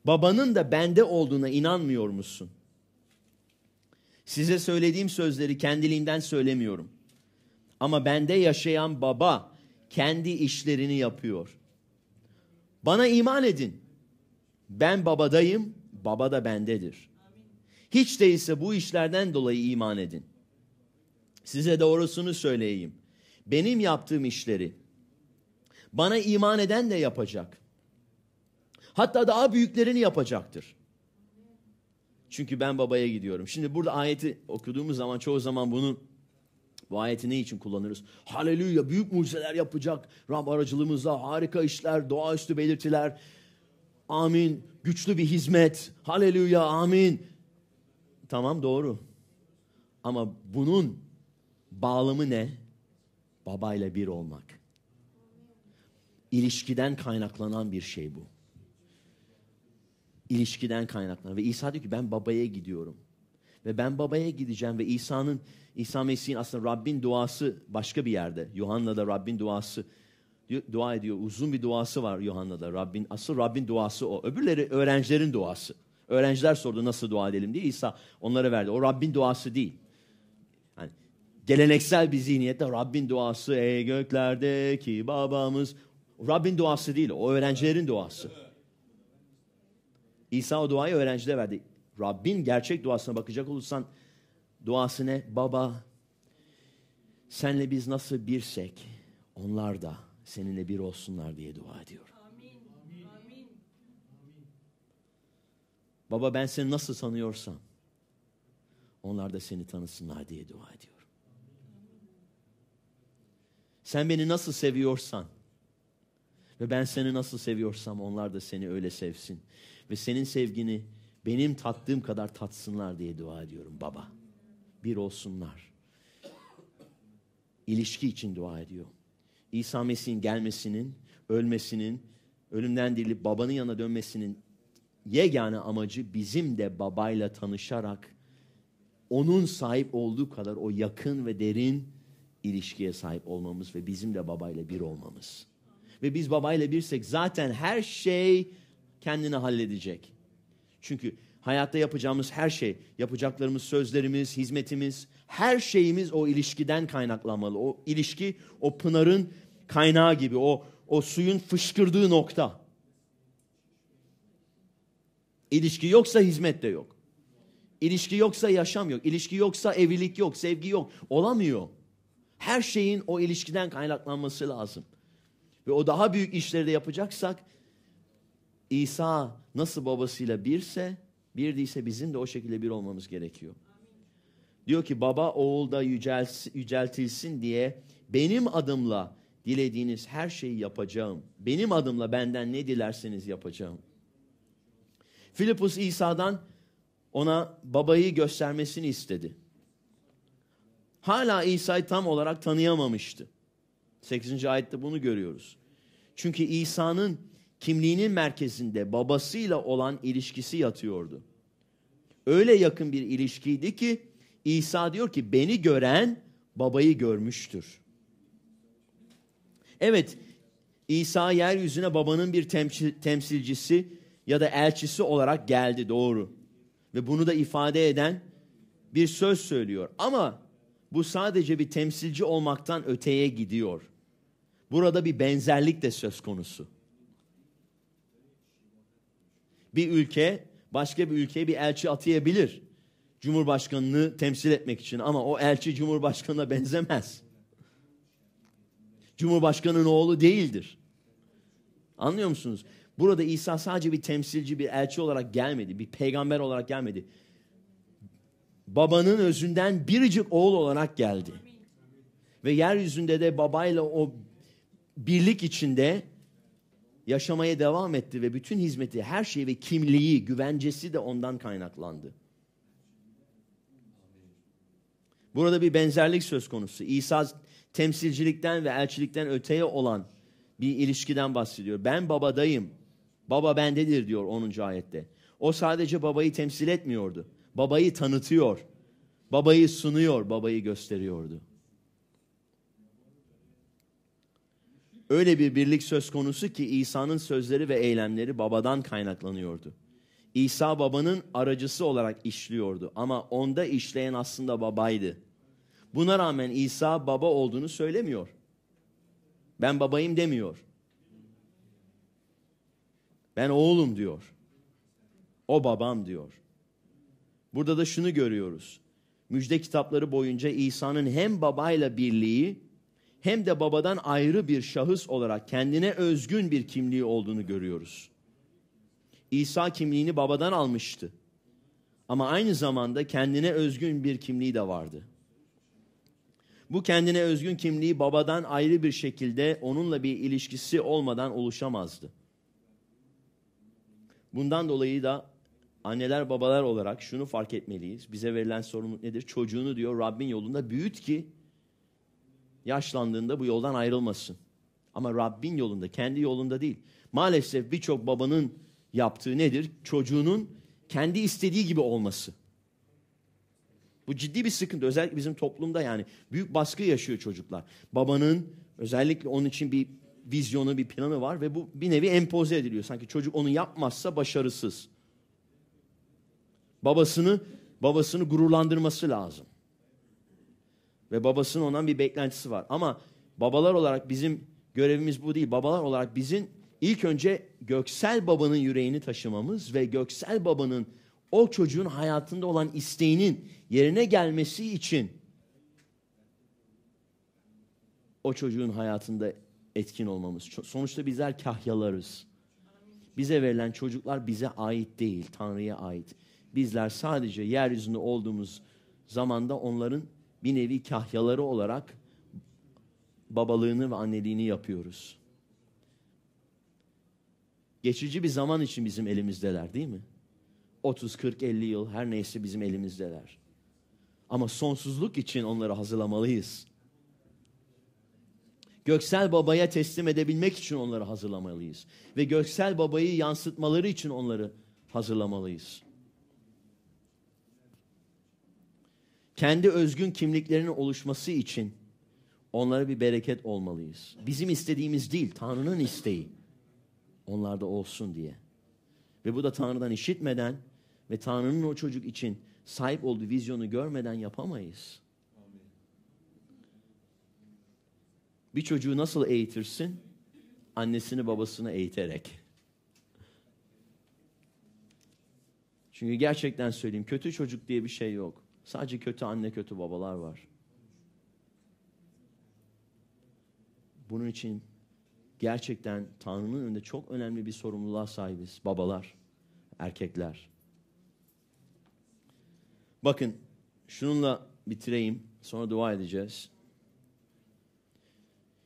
babanın da bende olduğuna inanmıyor musun? Size söylediğim sözleri kendiliğinden söylemiyorum. Ama bende yaşayan baba kendi işlerini yapıyor. Bana iman edin. Ben babadayım, baba da bendedir. Hiç değilse bu işlerden dolayı iman edin. Size doğrusunu söyleyeyim. Benim yaptığım işleri bana iman eden de yapacak. Hatta daha büyüklerini yapacaktır. Çünkü ben babaya gidiyorum. Şimdi burada ayeti okuduğumuz zaman çoğu zaman bunu bu ayeti ne için kullanırız? Haleluya büyük mucizeler yapacak Rab aracılığımızda harika işler, doğaüstü belirtiler. Amin. Güçlü bir hizmet. Haleluya amin. Tamam doğru. Ama bunun bağlamı ne? Babayla bir olmak. İlişkiden kaynaklanan bir şey bu ilişkiden kaynaklanıyor Ve İsa diyor ki ben babaya gidiyorum. Ve ben babaya gideceğim ve İsa'nın, İsa Mesih'in aslında Rabbin duası başka bir yerde. Yuhanna da Rabbin duası dua ediyor. Uzun bir duası var Yuhanna da Rabbin. Asıl Rabbin duası o. Öbürleri öğrencilerin duası. Öğrenciler sordu nasıl dua edelim diye İsa onlara verdi. O Rabbin duası değil. Yani geleneksel bir zihniyette Rabbin duası ey göklerdeki babamız. Rabbin duası değil o öğrencilerin duası. İsa o duayı öğrencide verdi. Rabbin gerçek duasına bakacak olursan duası ne? Baba senle biz nasıl birsek onlar da seninle bir olsunlar diye dua ediyor. Amin. Baba ben seni nasıl sanıyorsam onlar da seni tanısınlar diye dua ediyor. Sen beni nasıl seviyorsan ve ben seni nasıl seviyorsam onlar da seni öyle sevsin ve senin sevgini benim tattığım kadar tatsınlar diye dua ediyorum baba. Bir olsunlar. İlişki için dua ediyor. İsa Mesih'in gelmesinin, ölmesinin, ölümden dirilip babanın yanına dönmesinin yegane amacı bizim de babayla tanışarak onun sahip olduğu kadar o yakın ve derin ilişkiye sahip olmamız ve bizim de babayla bir olmamız. Ve biz babayla birsek zaten her şey kendini halledecek. Çünkü hayatta yapacağımız her şey, yapacaklarımız, sözlerimiz, hizmetimiz, her şeyimiz o ilişkiden kaynaklanmalı. O ilişki o pınarın kaynağı gibi, o o suyun fışkırdığı nokta. İlişki yoksa hizmet de yok. İlişki yoksa yaşam yok. İlişki yoksa evlilik yok, sevgi yok. Olamıyor. Her şeyin o ilişkiden kaynaklanması lazım. Ve o daha büyük işleri de yapacaksak İsa nasıl babasıyla birse, bir değilse bizim de o şekilde bir olmamız gerekiyor. Diyor ki baba oğulda yüceltilsin diye benim adımla dilediğiniz her şeyi yapacağım. Benim adımla benden ne dilerseniz yapacağım. Filipus İsa'dan ona babayı göstermesini istedi. Hala İsa'yı tam olarak tanıyamamıştı. 8. ayette bunu görüyoruz. Çünkü İsa'nın kimliğinin merkezinde babasıyla olan ilişkisi yatıyordu. Öyle yakın bir ilişkiydi ki İsa diyor ki beni gören babayı görmüştür. Evet İsa yeryüzüne babanın bir temsilcisi ya da elçisi olarak geldi doğru. Ve bunu da ifade eden bir söz söylüyor. Ama bu sadece bir temsilci olmaktan öteye gidiyor. Burada bir benzerlik de söz konusu bir ülke başka bir ülkeye bir elçi atayabilir. Cumhurbaşkanını temsil etmek için ama o elçi Cumhurbaşkanı'na benzemez. Cumhurbaşkanının oğlu değildir. Anlıyor musunuz? Burada İsa sadece bir temsilci, bir elçi olarak gelmedi, bir peygamber olarak gelmedi. Babanın özünden biricik oğul olarak geldi. Ve yeryüzünde de babayla o birlik içinde yaşamaya devam etti ve bütün hizmeti, her şeyi ve kimliği, güvencesi de ondan kaynaklandı. Burada bir benzerlik söz konusu. İsa temsilcilikten ve elçilikten öteye olan bir ilişkiden bahsediyor. Ben babadayım. Baba bendedir diyor 10. ayette. O sadece babayı temsil etmiyordu. Babayı tanıtıyor. Babayı sunuyor, babayı gösteriyordu. Öyle bir birlik söz konusu ki İsa'nın sözleri ve eylemleri babadan kaynaklanıyordu. İsa babanın aracısı olarak işliyordu ama onda işleyen aslında babaydı. Buna rağmen İsa baba olduğunu söylemiyor. Ben babayım demiyor. Ben oğlum diyor. O babam diyor. Burada da şunu görüyoruz. Müjde kitapları boyunca İsa'nın hem babayla birliği hem de babadan ayrı bir şahıs olarak kendine özgün bir kimliği olduğunu görüyoruz. İsa kimliğini babadan almıştı. Ama aynı zamanda kendine özgün bir kimliği de vardı. Bu kendine özgün kimliği babadan ayrı bir şekilde onunla bir ilişkisi olmadan oluşamazdı. Bundan dolayı da anneler babalar olarak şunu fark etmeliyiz. Bize verilen sorumluluk nedir? Çocuğunu diyor Rabbin yolunda büyüt ki yaşlandığında bu yoldan ayrılmasın. Ama Rabbin yolunda, kendi yolunda değil. Maalesef birçok babanın yaptığı nedir? Çocuğunun kendi istediği gibi olması. Bu ciddi bir sıkıntı. Özellikle bizim toplumda yani büyük baskı yaşıyor çocuklar. Babanın özellikle onun için bir vizyonu, bir planı var ve bu bir nevi empoze ediliyor. Sanki çocuk onu yapmazsa başarısız. Babasını babasını gururlandırması lazım. Ve babasının ondan bir beklentisi var. Ama babalar olarak bizim görevimiz bu değil. Babalar olarak bizim ilk önce göksel babanın yüreğini taşımamız ve göksel babanın o çocuğun hayatında olan isteğinin yerine gelmesi için o çocuğun hayatında etkin olmamız. Sonuçta bizler kahyalarız. Bize verilen çocuklar bize ait değil, Tanrı'ya ait. Bizler sadece yeryüzünde olduğumuz zamanda onların bir nevi kahyaları olarak babalığını ve anneliğini yapıyoruz. Geçici bir zaman için bizim elimizdeler değil mi? 30, 40, 50 yıl her neyse bizim elimizdeler. Ama sonsuzluk için onları hazırlamalıyız. Göksel babaya teslim edebilmek için onları hazırlamalıyız. Ve göksel babayı yansıtmaları için onları hazırlamalıyız. kendi özgün kimliklerinin oluşması için onlara bir bereket olmalıyız. Bizim istediğimiz değil, Tanrı'nın isteği onlarda olsun diye. Ve bu da Tanrı'dan işitmeden ve Tanrı'nın o çocuk için sahip olduğu vizyonu görmeden yapamayız. Bir çocuğu nasıl eğitirsin? Annesini babasını eğiterek. Çünkü gerçekten söyleyeyim kötü çocuk diye bir şey yok. Sadece kötü anne, kötü babalar var. Bunun için gerçekten Tanrı'nın önünde çok önemli bir sorumluluğa sahibiz. Babalar, erkekler. Bakın şununla bitireyim. Sonra dua edeceğiz.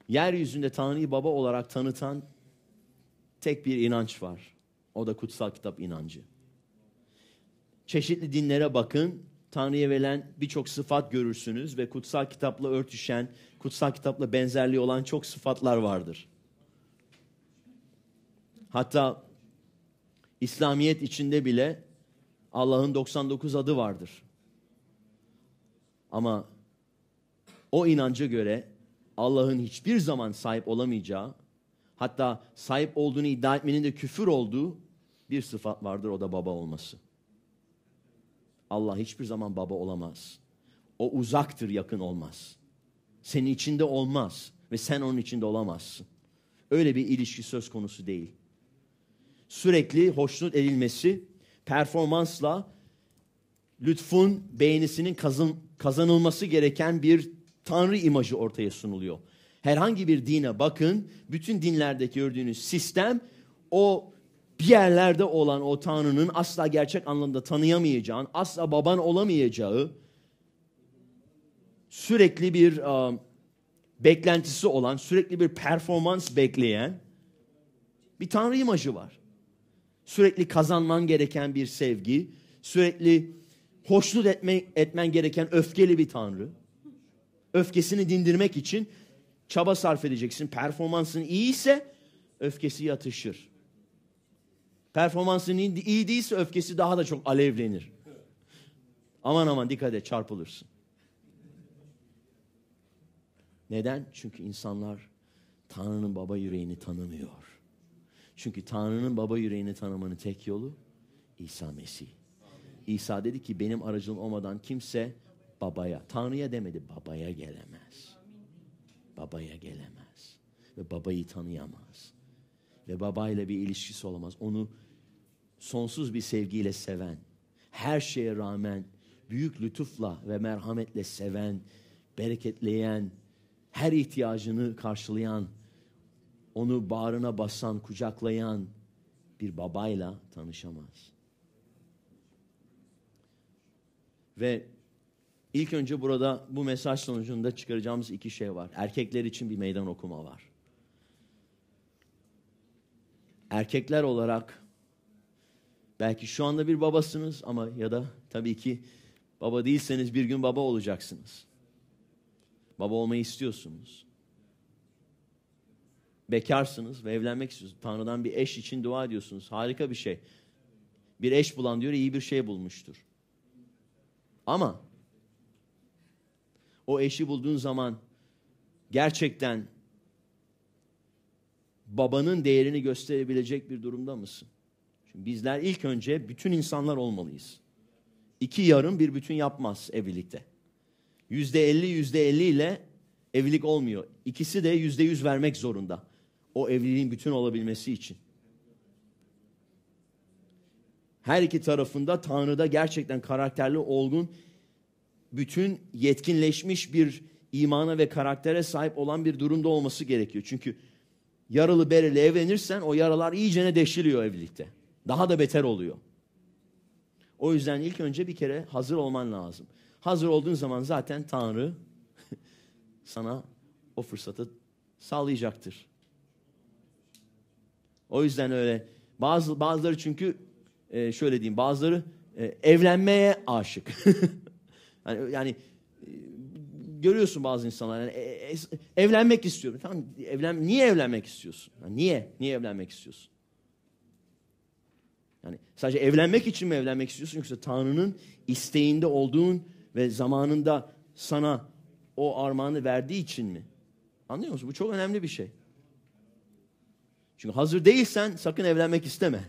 Yeryüzünde Tanrı'yı baba olarak tanıtan tek bir inanç var. O da kutsal kitap inancı. Çeşitli dinlere bakın. Tanrı'ya verilen birçok sıfat görürsünüz ve kutsal kitapla örtüşen, kutsal kitapla benzerliği olan çok sıfatlar vardır. Hatta İslamiyet içinde bile Allah'ın 99 adı vardır. Ama o inanca göre Allah'ın hiçbir zaman sahip olamayacağı, hatta sahip olduğunu iddia etmenin de küfür olduğu bir sıfat vardır o da baba olması. Allah hiçbir zaman baba olamaz. O uzaktır, yakın olmaz. Senin içinde olmaz ve sen onun içinde olamazsın. Öyle bir ilişki söz konusu değil. Sürekli hoşnut edilmesi, performansla lütfun beğenisinin kazan, kazanılması gereken bir tanrı imajı ortaya sunuluyor. Herhangi bir dine bakın, bütün dinlerdeki gördüğünüz sistem o Diğerlerde olan o Tanrı'nın asla gerçek anlamda tanıyamayacağın, asla baban olamayacağı sürekli bir um, beklentisi olan, sürekli bir performans bekleyen bir Tanrı imajı var. Sürekli kazanman gereken bir sevgi, sürekli hoşnut etme, etmen gereken öfkeli bir Tanrı. Öfkesini dindirmek için çaba sarf edeceksin. Performansın iyiyse öfkesi yatışır. Performansın iyi değilse öfkesi daha da çok alevlenir. Aman aman dikkat et çarpılırsın. Neden? Çünkü insanlar Tanrı'nın baba yüreğini tanımıyor. Çünkü Tanrı'nın baba yüreğini tanımanın tek yolu İsa Mesih. İsa dedi ki benim aracım olmadan kimse babaya, Tanrı'ya demedi babaya gelemez. Babaya gelemez ve babayı tanıyamaz. Ve babayla bir ilişkisi olamaz. Onu sonsuz bir sevgiyle seven, her şeye rağmen büyük lütufla ve merhametle seven, bereketleyen, her ihtiyacını karşılayan, onu bağrına basan, kucaklayan bir babayla tanışamaz. Ve ilk önce burada bu mesaj sonucunda çıkaracağımız iki şey var. Erkekler için bir meydan okuma var. Erkekler olarak Belki şu anda bir babasınız ama ya da tabii ki baba değilseniz bir gün baba olacaksınız. Baba olmayı istiyorsunuz. Bekarsınız ve evlenmek istiyorsunuz. Tanrı'dan bir eş için dua ediyorsunuz. Harika bir şey. Bir eş bulan diyor iyi bir şey bulmuştur. Ama o eşi bulduğun zaman gerçekten babanın değerini gösterebilecek bir durumda mısın? Şimdi bizler ilk önce bütün insanlar olmalıyız. İki yarım bir bütün yapmaz evlilikte. Yüzde elli yüzde elli ile evlilik olmuyor. İkisi de yüzde yüz vermek zorunda. O evliliğin bütün olabilmesi için. Her iki tarafında Tanrı'da gerçekten karakterli, olgun, bütün yetkinleşmiş bir imana ve karaktere sahip olan bir durumda olması gerekiyor. Çünkü yaralı bereli evlenirsen o yaralar iyicene deşiliyor evlilikte. Daha da beter oluyor. O yüzden ilk önce bir kere hazır olman lazım. Hazır olduğun zaman zaten Tanrı sana o fırsatı sağlayacaktır. O yüzden öyle bazı bazıları çünkü e, şöyle diyeyim bazıları e, evlenmeye aşık. yani yani e, görüyorsun bazı insanlar yani e, e, evlenmek istiyorum. Tamam evlen niye evlenmek istiyorsun? Yani niye? Niye evlenmek istiyorsun? Yani sadece evlenmek için mi evlenmek istiyorsun yoksa Tanrı'nın isteğinde olduğun ve zamanında sana o armağanı verdiği için mi? Anlıyor musun? Bu çok önemli bir şey. Çünkü hazır değilsen sakın evlenmek isteme.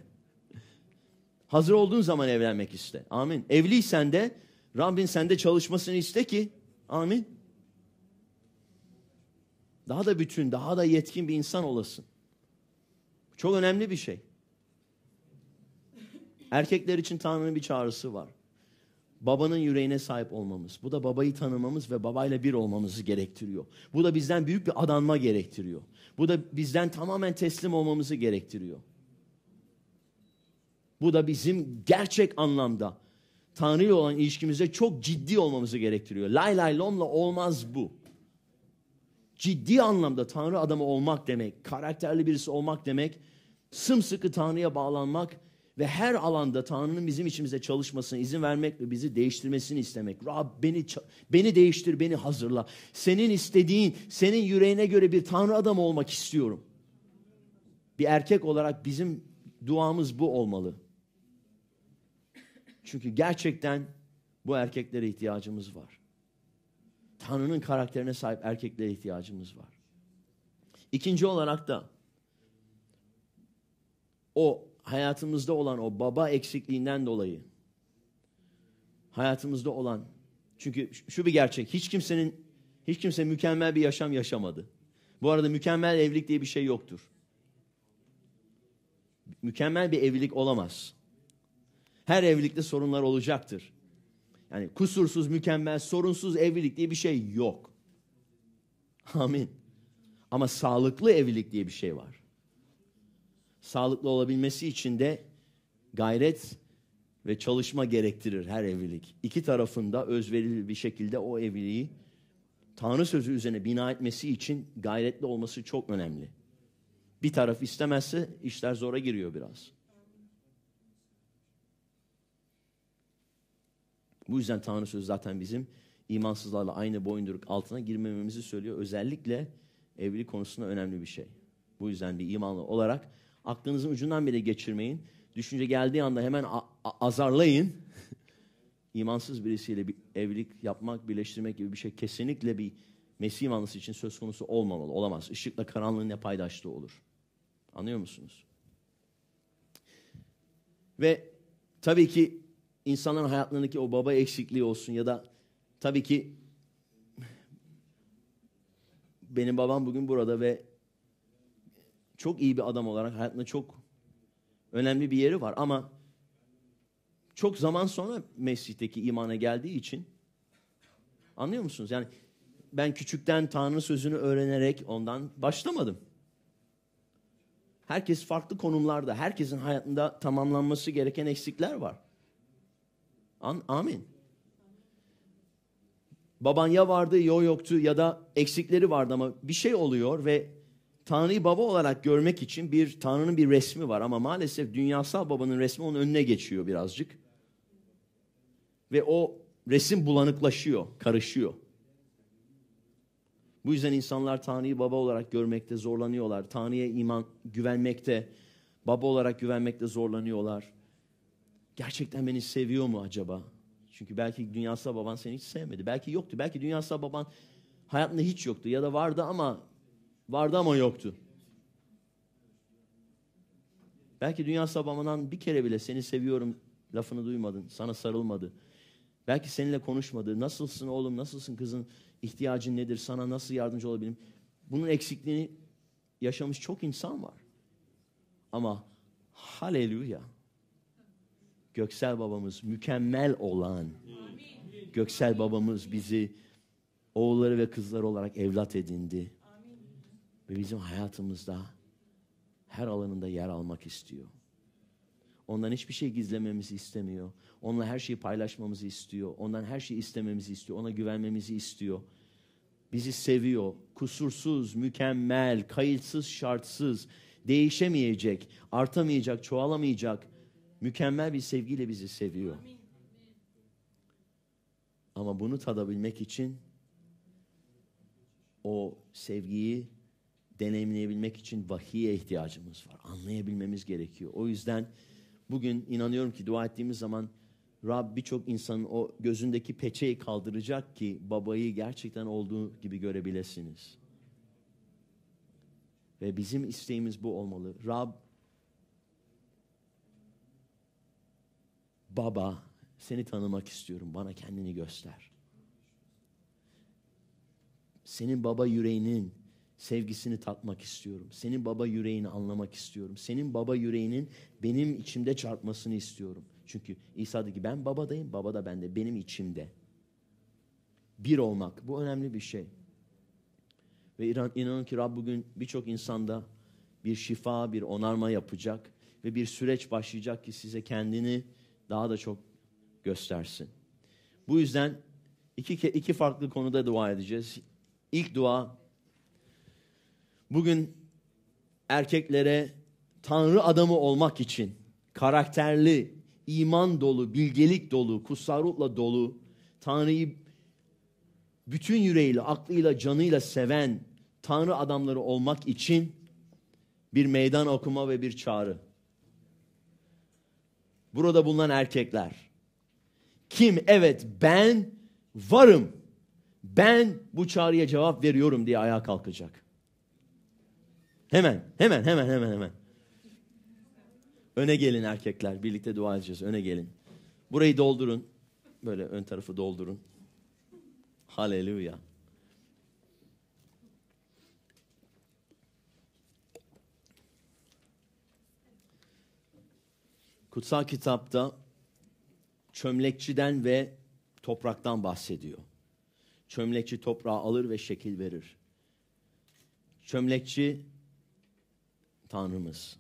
Hazır olduğun zaman evlenmek iste. Amin. Evliysen de Rabbin sende çalışmasını iste ki. Amin. Daha da bütün, daha da yetkin bir insan olasın. Çok önemli bir şey. Erkekler için Tanrı'nın bir çağrısı var. Babanın yüreğine sahip olmamız. Bu da babayı tanımamız ve babayla bir olmamızı gerektiriyor. Bu da bizden büyük bir adanma gerektiriyor. Bu da bizden tamamen teslim olmamızı gerektiriyor. Bu da bizim gerçek anlamda Tanrı ile olan ilişkimize çok ciddi olmamızı gerektiriyor. Lay lay lomla olmaz bu. Ciddi anlamda Tanrı adamı olmak demek, karakterli birisi olmak demek, sımsıkı Tanrı'ya bağlanmak ve her alanda Tanrı'nın bizim içimize çalışmasına izin vermek ve bizi değiştirmesini istemek. Rab beni beni değiştir, beni hazırla. Senin istediğin, senin yüreğine göre bir Tanrı adamı olmak istiyorum. Bir erkek olarak bizim duamız bu olmalı. Çünkü gerçekten bu erkeklere ihtiyacımız var. Tanrı'nın karakterine sahip erkeklere ihtiyacımız var. İkinci olarak da o hayatımızda olan o baba eksikliğinden dolayı hayatımızda olan çünkü şu bir gerçek hiç kimsenin hiç kimse mükemmel bir yaşam yaşamadı. Bu arada mükemmel evlilik diye bir şey yoktur. Mükemmel bir evlilik olamaz. Her evlilikte sorunlar olacaktır. Yani kusursuz, mükemmel, sorunsuz evlilik diye bir şey yok. Amin. Ama sağlıklı evlilik diye bir şey var sağlıklı olabilmesi için de gayret ve çalışma gerektirir her evlilik. İki tarafında özverili bir şekilde o evliliği Tanrı sözü üzerine bina etmesi için gayretli olması çok önemli. Bir taraf istemezse işler zora giriyor biraz. Bu yüzden Tanrı sözü zaten bizim imansızlarla aynı boyunduruk altına girmememizi söylüyor. Özellikle evlilik konusunda önemli bir şey. Bu yüzden bir imanlı olarak Aklınızın ucundan bile geçirmeyin. Düşünce geldiği anda hemen azarlayın. İmansız birisiyle bir evlilik yapmak, birleştirmek gibi bir şey kesinlikle bir Mesih imanlısı için söz konusu olmamalı, olamaz. Işıkla karanlığın ne paydaşlığı olur? Anlıyor musunuz? Ve tabii ki insanların hayatlarındaki o baba eksikliği olsun ya da tabii ki benim babam bugün burada ve çok iyi bir adam olarak hayatında çok önemli bir yeri var ama çok zaman sonra Mesih'teki imana geldiği için anlıyor musunuz? Yani ben küçükten Tanrı sözünü öğrenerek ondan başlamadım. Herkes farklı konumlarda, herkesin hayatında tamamlanması gereken eksikler var. An amin. Baban ya vardı ya yoktu ya da eksikleri vardı ama bir şey oluyor ve Tanrı'yı baba olarak görmek için bir Tanrı'nın bir resmi var ama maalesef dünyasal babanın resmi onun önüne geçiyor birazcık. Ve o resim bulanıklaşıyor, karışıyor. Bu yüzden insanlar Tanrı'yı baba olarak görmekte zorlanıyorlar. Tanrı'ya iman güvenmekte, baba olarak güvenmekte zorlanıyorlar. Gerçekten beni seviyor mu acaba? Çünkü belki dünyasal baban seni hiç sevmedi. Belki yoktu. Belki dünyasal baban hayatında hiç yoktu ya da vardı ama Vardı ama yoktu. Belki dünya sabahından bir kere bile seni seviyorum lafını duymadın, sana sarılmadı. Belki seninle konuşmadı. Nasılsın oğlum, nasılsın kızın, ihtiyacın nedir, sana nasıl yardımcı olabilirim? Bunun eksikliğini yaşamış çok insan var. Ama haleluya. Göksel babamız mükemmel olan Amin. Göksel babamız bizi oğulları ve kızları olarak evlat edindi. Ve bizim hayatımızda her alanında yer almak istiyor. Ondan hiçbir şey gizlememizi istemiyor. Onunla her şeyi paylaşmamızı istiyor. Ondan her şeyi istememizi istiyor. Ona güvenmemizi istiyor. Bizi seviyor. Kusursuz, mükemmel, kayıtsız, şartsız, değişemeyecek, artamayacak, çoğalamayacak mükemmel bir sevgiyle bizi seviyor. Ama bunu tadabilmek için o sevgiyi deneyimleyebilmek için vahiye ihtiyacımız var. Anlayabilmemiz gerekiyor. O yüzden bugün inanıyorum ki dua ettiğimiz zaman Rab birçok insanın o gözündeki peçeyi kaldıracak ki babayı gerçekten olduğu gibi görebilesiniz. Ve bizim isteğimiz bu olmalı. Rab baba seni tanımak istiyorum. Bana kendini göster. Senin baba yüreğinin sevgisini tatmak istiyorum. Senin baba yüreğini anlamak istiyorum. Senin baba yüreğinin benim içimde çarpmasını istiyorum. Çünkü İsa dedi ki ben babadayım, baba da bende, benim içimde. Bir olmak, bu önemli bir şey. Ve inanın ki Rab bugün birçok insanda bir şifa, bir onarma yapacak ve bir süreç başlayacak ki size kendini daha da çok göstersin. Bu yüzden iki, iki farklı konuda dua edeceğiz. İlk dua Bugün erkeklere tanrı adamı olmak için karakterli, iman dolu, bilgelik dolu, kutsal ruhla dolu, Tanrı'yı bütün yüreğiyle, aklıyla, canıyla seven Tanrı adamları olmak için bir meydan okuma ve bir çağrı. Burada bulunan erkekler. Kim? Evet ben varım. Ben bu çağrıya cevap veriyorum diye ayağa kalkacak. Hemen, hemen, hemen, hemen, hemen. Öne gelin erkekler. Birlikte dua edeceğiz. Öne gelin. Burayı doldurun. Böyle ön tarafı doldurun. Haleluya. Kutsal kitapta çömlekçiden ve topraktan bahsediyor. Çömlekçi toprağı alır ve şekil verir. Çömlekçi Tanrımız.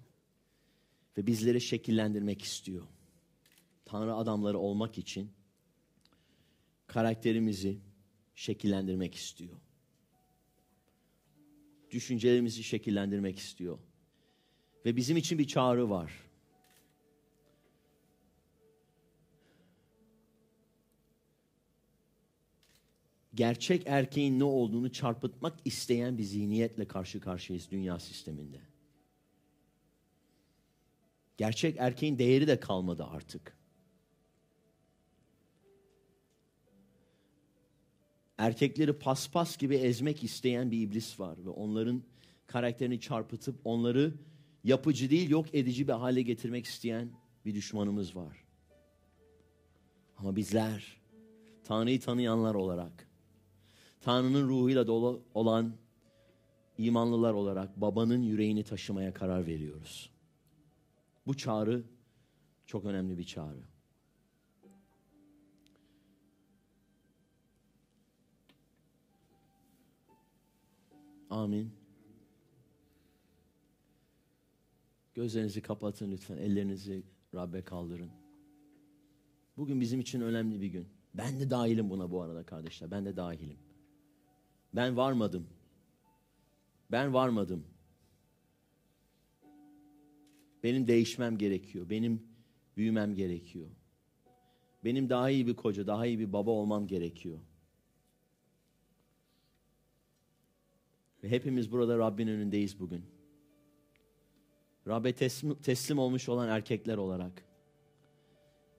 Ve bizleri şekillendirmek istiyor. Tanrı adamları olmak için karakterimizi şekillendirmek istiyor. Düşüncelerimizi şekillendirmek istiyor. Ve bizim için bir çağrı var. Gerçek erkeğin ne olduğunu çarpıtmak isteyen bir zihniyetle karşı karşıyayız dünya sisteminde. Gerçek erkeğin değeri de kalmadı artık. Erkekleri paspas gibi ezmek isteyen bir iblis var ve onların karakterini çarpıtıp onları yapıcı değil yok edici bir hale getirmek isteyen bir düşmanımız var. Ama bizler Tanrı'yı tanıyanlar olarak, Tanrı'nın ruhuyla dolu olan imanlılar olarak babanın yüreğini taşımaya karar veriyoruz. Bu çağrı çok önemli bir çağrı. Amin. Gözlerinizi kapatın lütfen. Ellerinizi Rabbe kaldırın. Bugün bizim için önemli bir gün. Ben de dahilim buna bu arada kardeşler. Ben de dahilim. Ben varmadım. Ben varmadım. Benim değişmem gerekiyor. Benim büyümem gerekiyor. Benim daha iyi bir koca, daha iyi bir baba olmam gerekiyor. Ve hepimiz burada Rabbin önündeyiz bugün. Rabbe teslim, teslim olmuş olan erkekler olarak.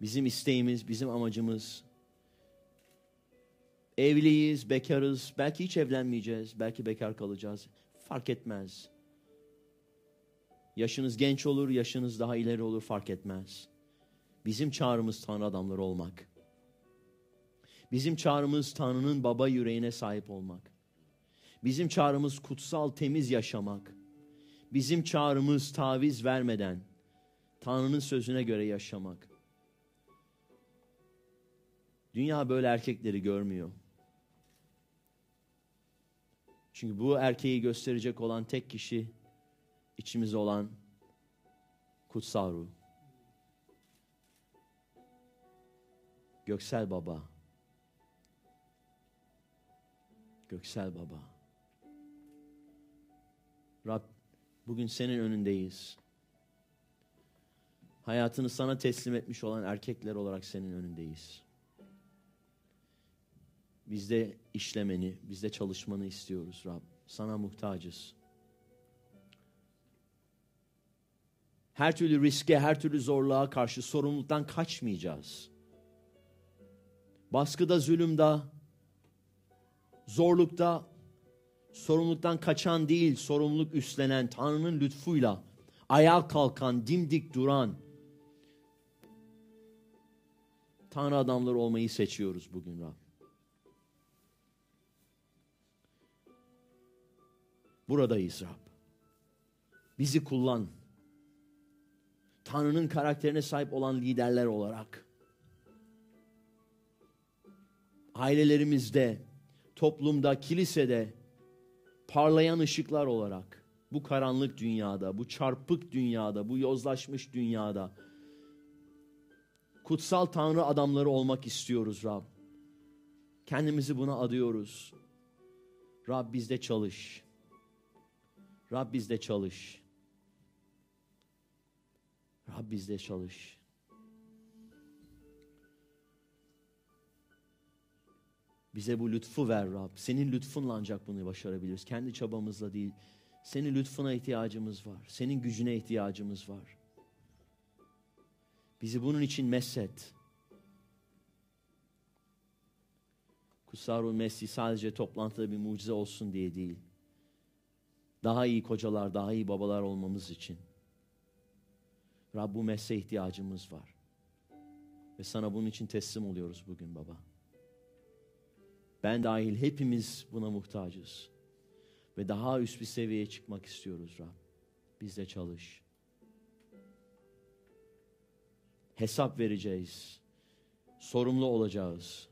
Bizim isteğimiz, bizim amacımız. Evliyiz, bekarız, belki hiç evlenmeyeceğiz, belki bekar kalacağız. Fark etmez. Yaşınız genç olur, yaşınız daha ileri olur fark etmez. Bizim çağrımız Tanrı adamları olmak. Bizim çağrımız Tanrı'nın baba yüreğine sahip olmak. Bizim çağrımız kutsal temiz yaşamak. Bizim çağrımız taviz vermeden Tanrı'nın sözüne göre yaşamak. Dünya böyle erkekleri görmüyor. Çünkü bu erkeği gösterecek olan tek kişi içimizde olan kutsal ruh. Göksel Baba. Göksel Baba. Rab bugün senin önündeyiz. Hayatını sana teslim etmiş olan erkekler olarak senin önündeyiz. Bizde işlemeni, bizde çalışmanı istiyoruz Rab. Sana muhtacız. Her türlü riske, her türlü zorluğa karşı sorumluluktan kaçmayacağız. Baskıda, zulümde, zorlukta sorumluluktan kaçan değil, sorumluluk üstlenen, Tanrı'nın lütfuyla ayağa kalkan, dimdik duran Tanrı adamları olmayı seçiyoruz bugün Rab. Buradayız Rab. Bizi kullan. Tanrı'nın karakterine sahip olan liderler olarak ailelerimizde, toplumda, kilisede parlayan ışıklar olarak bu karanlık dünyada, bu çarpık dünyada, bu yozlaşmış dünyada kutsal Tanrı adamları olmak istiyoruz Rab. Kendimizi buna adıyoruz. Rab bizde çalış. Rab bizde çalış. Rab bizde çalış. Bize bu lütfu ver Rab. Senin lütfunla ancak bunu başarabiliriz. Kendi çabamızla değil. Senin lütfuna ihtiyacımız var. Senin gücüne ihtiyacımız var. Bizi bunun için meset. Kusarul Mesih sadece toplantıda bir mucize olsun diye değil. Daha iyi kocalar, daha iyi babalar olmamız için. Rab bu mesle ihtiyacımız var. Ve sana bunun için teslim oluyoruz bugün baba. Ben dahil hepimiz buna muhtacız. Ve daha üst bir seviyeye çıkmak istiyoruz Rab. Bizle çalış. Hesap vereceğiz. Sorumlu olacağız.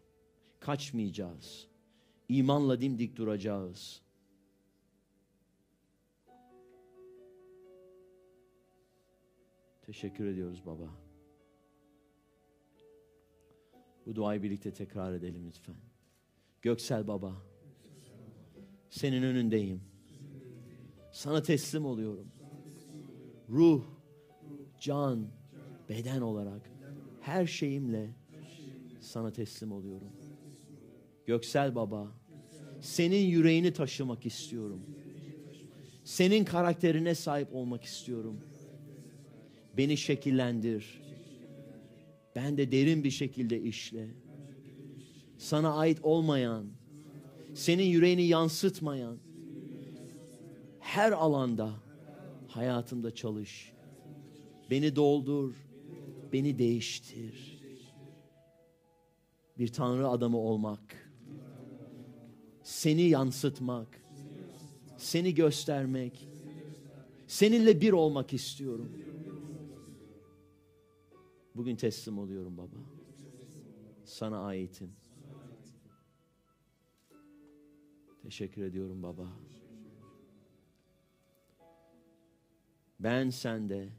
Kaçmayacağız. İmanla dimdik duracağız. Teşekkür ediyoruz baba. Bu duayı birlikte tekrar edelim lütfen. Göksel baba. Senin önündeyim. Sana teslim oluyorum. Ruh, can, beden olarak her şeyimle sana teslim oluyorum. Göksel baba, senin yüreğini taşımak istiyorum. Senin karakterine sahip olmak istiyorum. Beni şekillendir. Ben de derin bir şekilde işle. Sana ait olmayan, senin yüreğini yansıtmayan her alanda hayatımda çalış. Beni doldur, beni değiştir. Bir tanrı adamı olmak, seni yansıtmak, seni göstermek, seninle bir olmak istiyorum. Bugün teslim oluyorum baba. Sana aitim. Teşekkür ediyorum baba. Ben sende,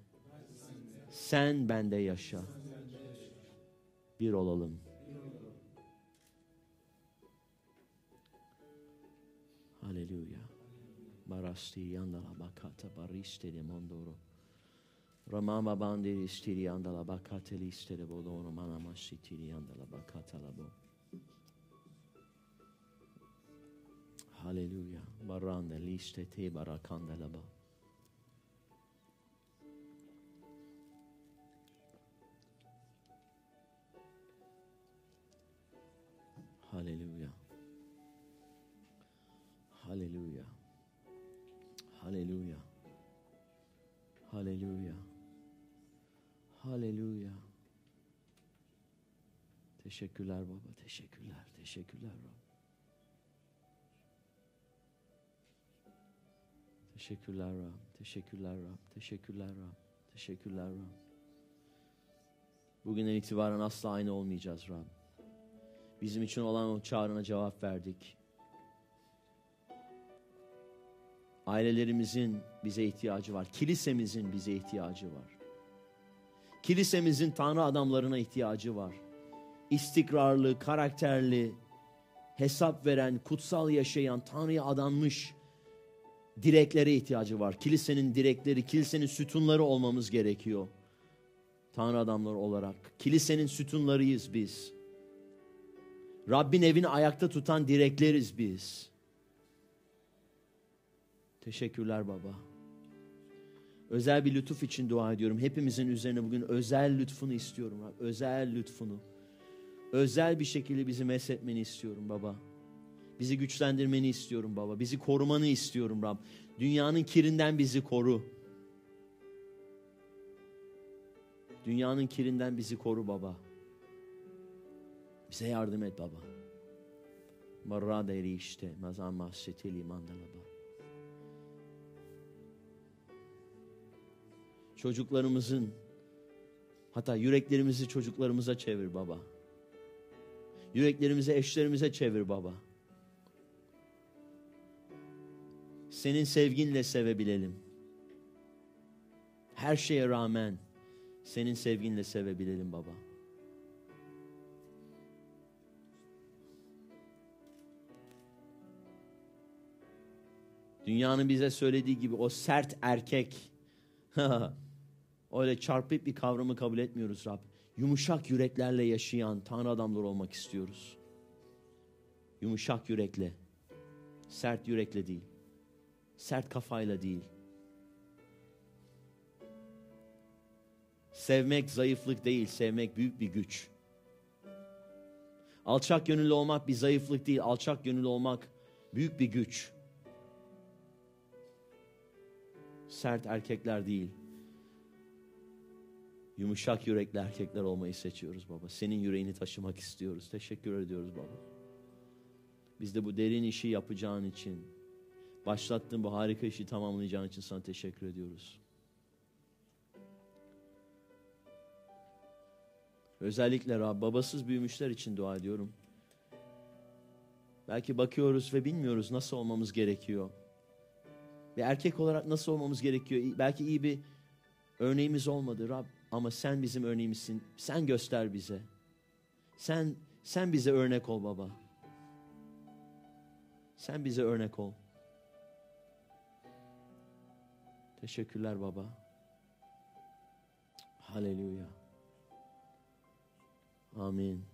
sen bende yaşa. Bir olalım. Haleluya. Barasti yandala bakata bariste de mondoro. Ramama bandiri stiri andala bakate listere bolono manamashi tiri andala bakata labo. Hallelujah. Baranda liste te barakanda Teşekkürler baba, teşekkürler, teşekkürler Rab. Teşekkürler Rab, teşekkürler Rab, teşekkürler Rab, teşekkürler Rab. Bugünden itibaren asla aynı olmayacağız Rab. Bizim için olan o çağrına cevap verdik. Ailelerimizin bize ihtiyacı var. Kilisemizin bize ihtiyacı var. Kilisemizin Tanrı adamlarına ihtiyacı var istikrarlı, karakterli, hesap veren, kutsal yaşayan, Tanrı'ya adanmış direklere ihtiyacı var. Kilisenin direkleri, kilisenin sütunları olmamız gerekiyor. Tanrı adamları olarak. Kilisenin sütunlarıyız biz. Rabbin evini ayakta tutan direkleriz biz. Teşekkürler baba. Özel bir lütuf için dua ediyorum. Hepimizin üzerine bugün özel lütfunu istiyorum. Özel lütfunu özel bir şekilde bizi meshetmeni istiyorum baba. Bizi güçlendirmeni istiyorum baba. Bizi korumanı istiyorum Rab. Dünyanın kirinden bizi koru. Dünyanın kirinden bizi koru baba. Bize yardım et baba. Marra deri işte mazan mahseteli mandalaba. Çocuklarımızın hatta yüreklerimizi çocuklarımıza çevir baba. Yüreklerimizi eşlerimize çevir baba. Senin sevginle sevebilelim. Her şeye rağmen senin sevginle sevebilelim baba. Dünyanın bize söylediği gibi o sert erkek. Öyle çarpıp bir kavramı kabul etmiyoruz Rab yumuşak yüreklerle yaşayan Tanrı adamları olmak istiyoruz. Yumuşak yürekle, sert yürekle değil, sert kafayla değil. Sevmek zayıflık değil, sevmek büyük bir güç. Alçak gönüllü olmak bir zayıflık değil, alçak gönüllü olmak büyük bir güç. Sert erkekler değil, Yumuşak yürekli erkekler olmayı seçiyoruz baba. Senin yüreğini taşımak istiyoruz. Teşekkür ediyoruz baba. Biz de bu derin işi yapacağın için, başlattığın bu harika işi tamamlayacağın için sana teşekkür ediyoruz. Özellikle Rab babasız büyümüşler için dua ediyorum. Belki bakıyoruz ve bilmiyoruz nasıl olmamız gerekiyor. Bir erkek olarak nasıl olmamız gerekiyor? Belki iyi bir örneğimiz olmadı Rab. Ama sen bizim örneğimizsin. Sen göster bize. Sen sen bize örnek ol baba. Sen bize örnek ol. Teşekkürler baba. Haleluya. Amin.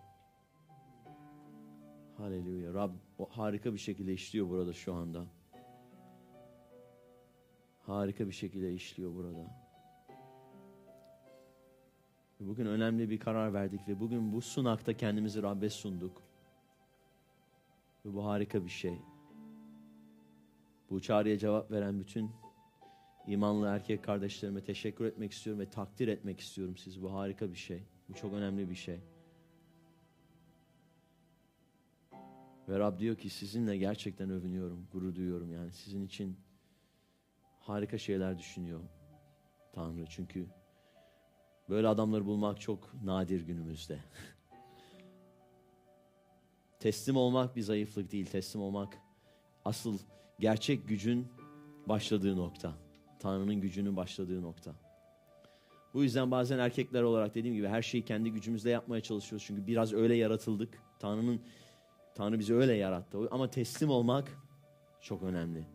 Haleluya. Rab harika bir şekilde işliyor burada şu anda. Harika bir şekilde işliyor burada. Bugün önemli bir karar verdik ve bugün bu sunakta kendimizi Rabbe sunduk. Ve bu harika bir şey. Bu çağrıya cevap veren bütün imanlı erkek kardeşlerime teşekkür etmek istiyorum ve takdir etmek istiyorum siz. Bu harika bir şey. Bu çok önemli bir şey. Ve Rab diyor ki sizinle gerçekten övünüyorum, gurur duyuyorum. Yani sizin için harika şeyler düşünüyor Tanrı. Çünkü Böyle adamları bulmak çok nadir günümüzde. teslim olmak bir zayıflık değil, teslim olmak asıl gerçek gücün başladığı nokta. Tanrı'nın gücünün başladığı nokta. Bu yüzden bazen erkekler olarak dediğim gibi her şeyi kendi gücümüzle yapmaya çalışıyoruz. Çünkü biraz öyle yaratıldık. Tanrı'nın Tanrı bizi öyle yarattı. Ama teslim olmak çok önemli.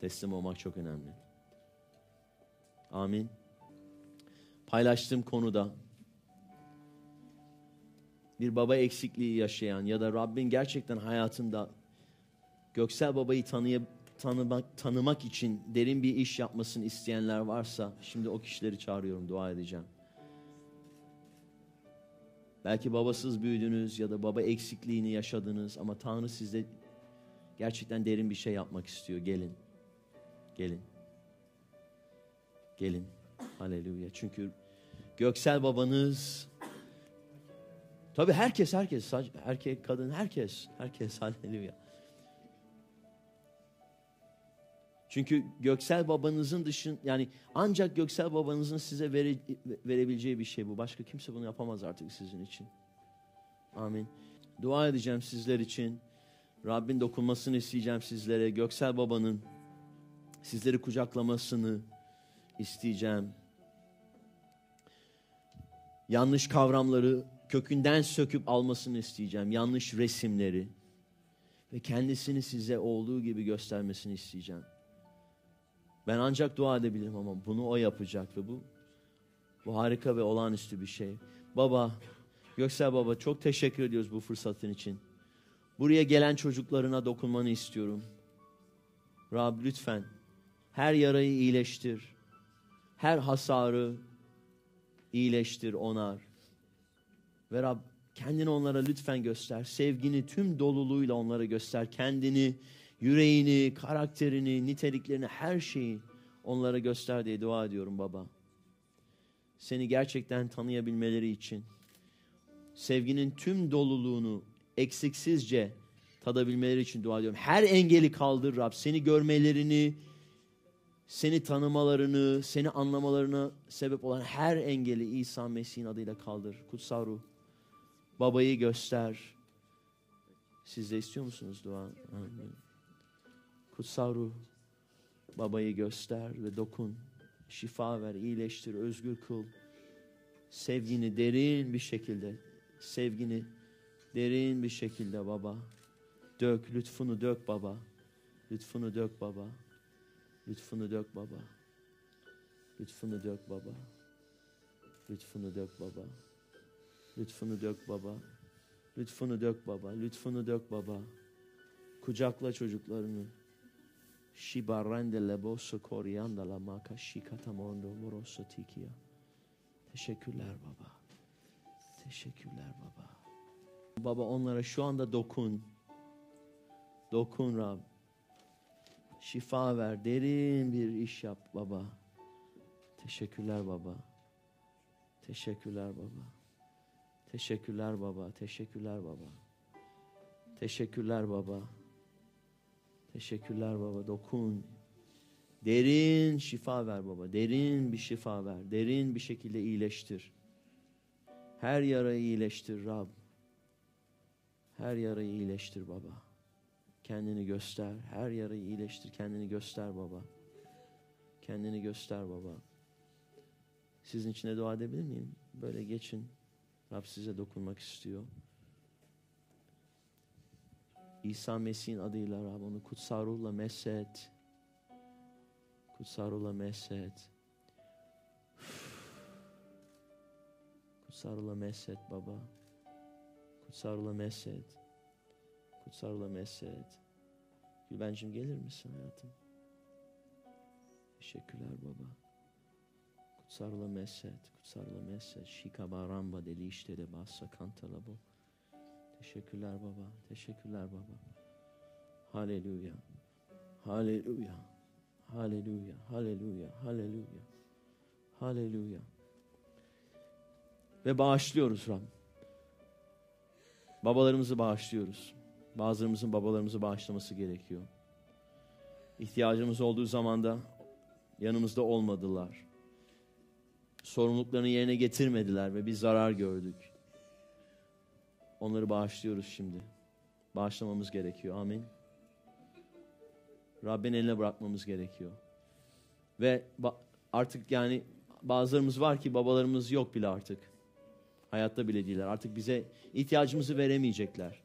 Teslim olmak çok önemli. Amin paylaştığım konuda bir baba eksikliği yaşayan ya da Rabbin gerçekten hayatında göksel babayı tanıya, tanımak, tanımak için derin bir iş yapmasını isteyenler varsa şimdi o kişileri çağırıyorum dua edeceğim. Belki babasız büyüdünüz ya da baba eksikliğini yaşadınız ama Tanrı sizde gerçekten derin bir şey yapmak istiyor. Gelin. Gelin. Gelin. Haleluya. Çünkü Göksel babanız. Tabii herkes herkes. Erkek, kadın herkes. Herkes Haleluya. Çünkü Göksel babanızın dışın yani ancak Göksel babanızın size vere, verebileceği bir şey bu. Başka kimse bunu yapamaz artık sizin için. Amin. Dua edeceğim sizler için. Rabbin dokunmasını isteyeceğim sizlere. Göksel babanın sizleri kucaklamasını isteyeceğim. Yanlış kavramları kökünden söküp almasını isteyeceğim. Yanlış resimleri ve kendisini size olduğu gibi göstermesini isteyeceğim. Ben ancak dua edebilirim ama bunu o yapacak ve bu bu harika ve olağanüstü bir şey. Baba, Göksel Baba çok teşekkür ediyoruz bu fırsatın için. Buraya gelen çocuklarına dokunmanı istiyorum. Rab lütfen her yarayı iyileştir. Her hasarı, iyileştir, onar. Ve Rab kendini onlara lütfen göster. Sevgini tüm doluluğuyla onlara göster. Kendini, yüreğini, karakterini, niteliklerini, her şeyi onlara göster diye dua ediyorum baba. Seni gerçekten tanıyabilmeleri için sevginin tüm doluluğunu eksiksizce tadabilmeleri için dua ediyorum. Her engeli kaldır Rab. Seni görmelerini, seni tanımalarını, seni anlamalarını sebep olan her engeli İsa Mesih'in adıyla kaldır. Kutsal ruh. Babayı göster. Siz de istiyor musunuz dua? Amin. Kutsal ruh. Babayı göster ve dokun. Şifa ver, iyileştir, özgür kıl. Sevgini derin bir şekilde, sevgini derin bir şekilde baba. Dök, lütfunu dök baba. Lütfunu dök baba. Lütfunu dök baba. Lütfunu dök baba. Lütfunu dök baba. Lütfunu dök baba. Lütfunu dök baba. Lütfunu dök baba. Kucakla çocuklarını. Şibarende lebosu koriyanda la maka şikatamondo morosu tikiya. Teşekkürler baba. Teşekkürler baba. Baba onlara şu anda dokun. Dokun Rab şifa ver. Derin bir iş yap baba. Teşekkürler baba. Teşekkürler baba. Teşekkürler baba. Teşekkürler baba. Teşekkürler baba. Teşekkürler baba. Dokun. Derin şifa ver baba. Derin bir şifa ver. Derin bir şekilde iyileştir. Her yarayı iyileştir Rab. Her yarayı iyileştir baba. Kendini göster. Her yarayı iyileştir. Kendini göster baba. Kendini göster baba. Sizin için de dua edebilir miyim? Böyle geçin. Rab size dokunmak istiyor. İsa Mesih'in adıyla Rab onu kutsal ruhla meset. Kutsal ruhla meset. Kutsal ruhla meset baba. Kutsal ruhla meset. Kutsal ruhla meset. Gülbencim gelir misin hayatım? Teşekkürler baba. Kutsarla meset, kutsarla meset, şikaba ramba deli işte de bassa kantala bu. Teşekkürler baba, teşekkürler baba. Haleluya, haleluya, haleluya, haleluya, haleluya, haleluya. Ve bağışlıyoruz Ram. Babalarımızı bağışlıyoruz. Bazılarımızın babalarımızı bağışlaması gerekiyor. İhtiyacımız olduğu zaman da yanımızda olmadılar. Sorumluluklarını yerine getirmediler ve bir zarar gördük. Onları bağışlıyoruz şimdi. Bağışlamamız gerekiyor. Amin. Rabbin eline bırakmamız gerekiyor. Ve artık yani bazılarımız var ki babalarımız yok bile artık. Hayatta bile değiller. Artık bize ihtiyacımızı veremeyecekler.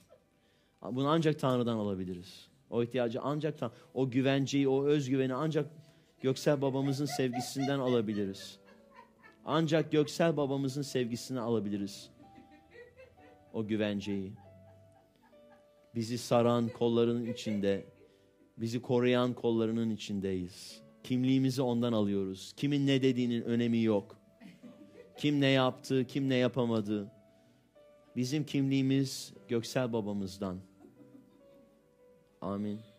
Bunu ancak Tanrı'dan alabiliriz. O ihtiyacı ancak Tan, o güvenceyi, o özgüveni ancak Göksel babamızın sevgisinden alabiliriz. Ancak Göksel babamızın sevgisini alabiliriz. O güvenceyi. Bizi saran kollarının içinde, bizi koruyan kollarının içindeyiz. Kimliğimizi ondan alıyoruz. Kimin ne dediğinin önemi yok. Kim ne yaptı, kim ne yapamadı. Bizim kimliğimiz Göksel babamızdan. Amin.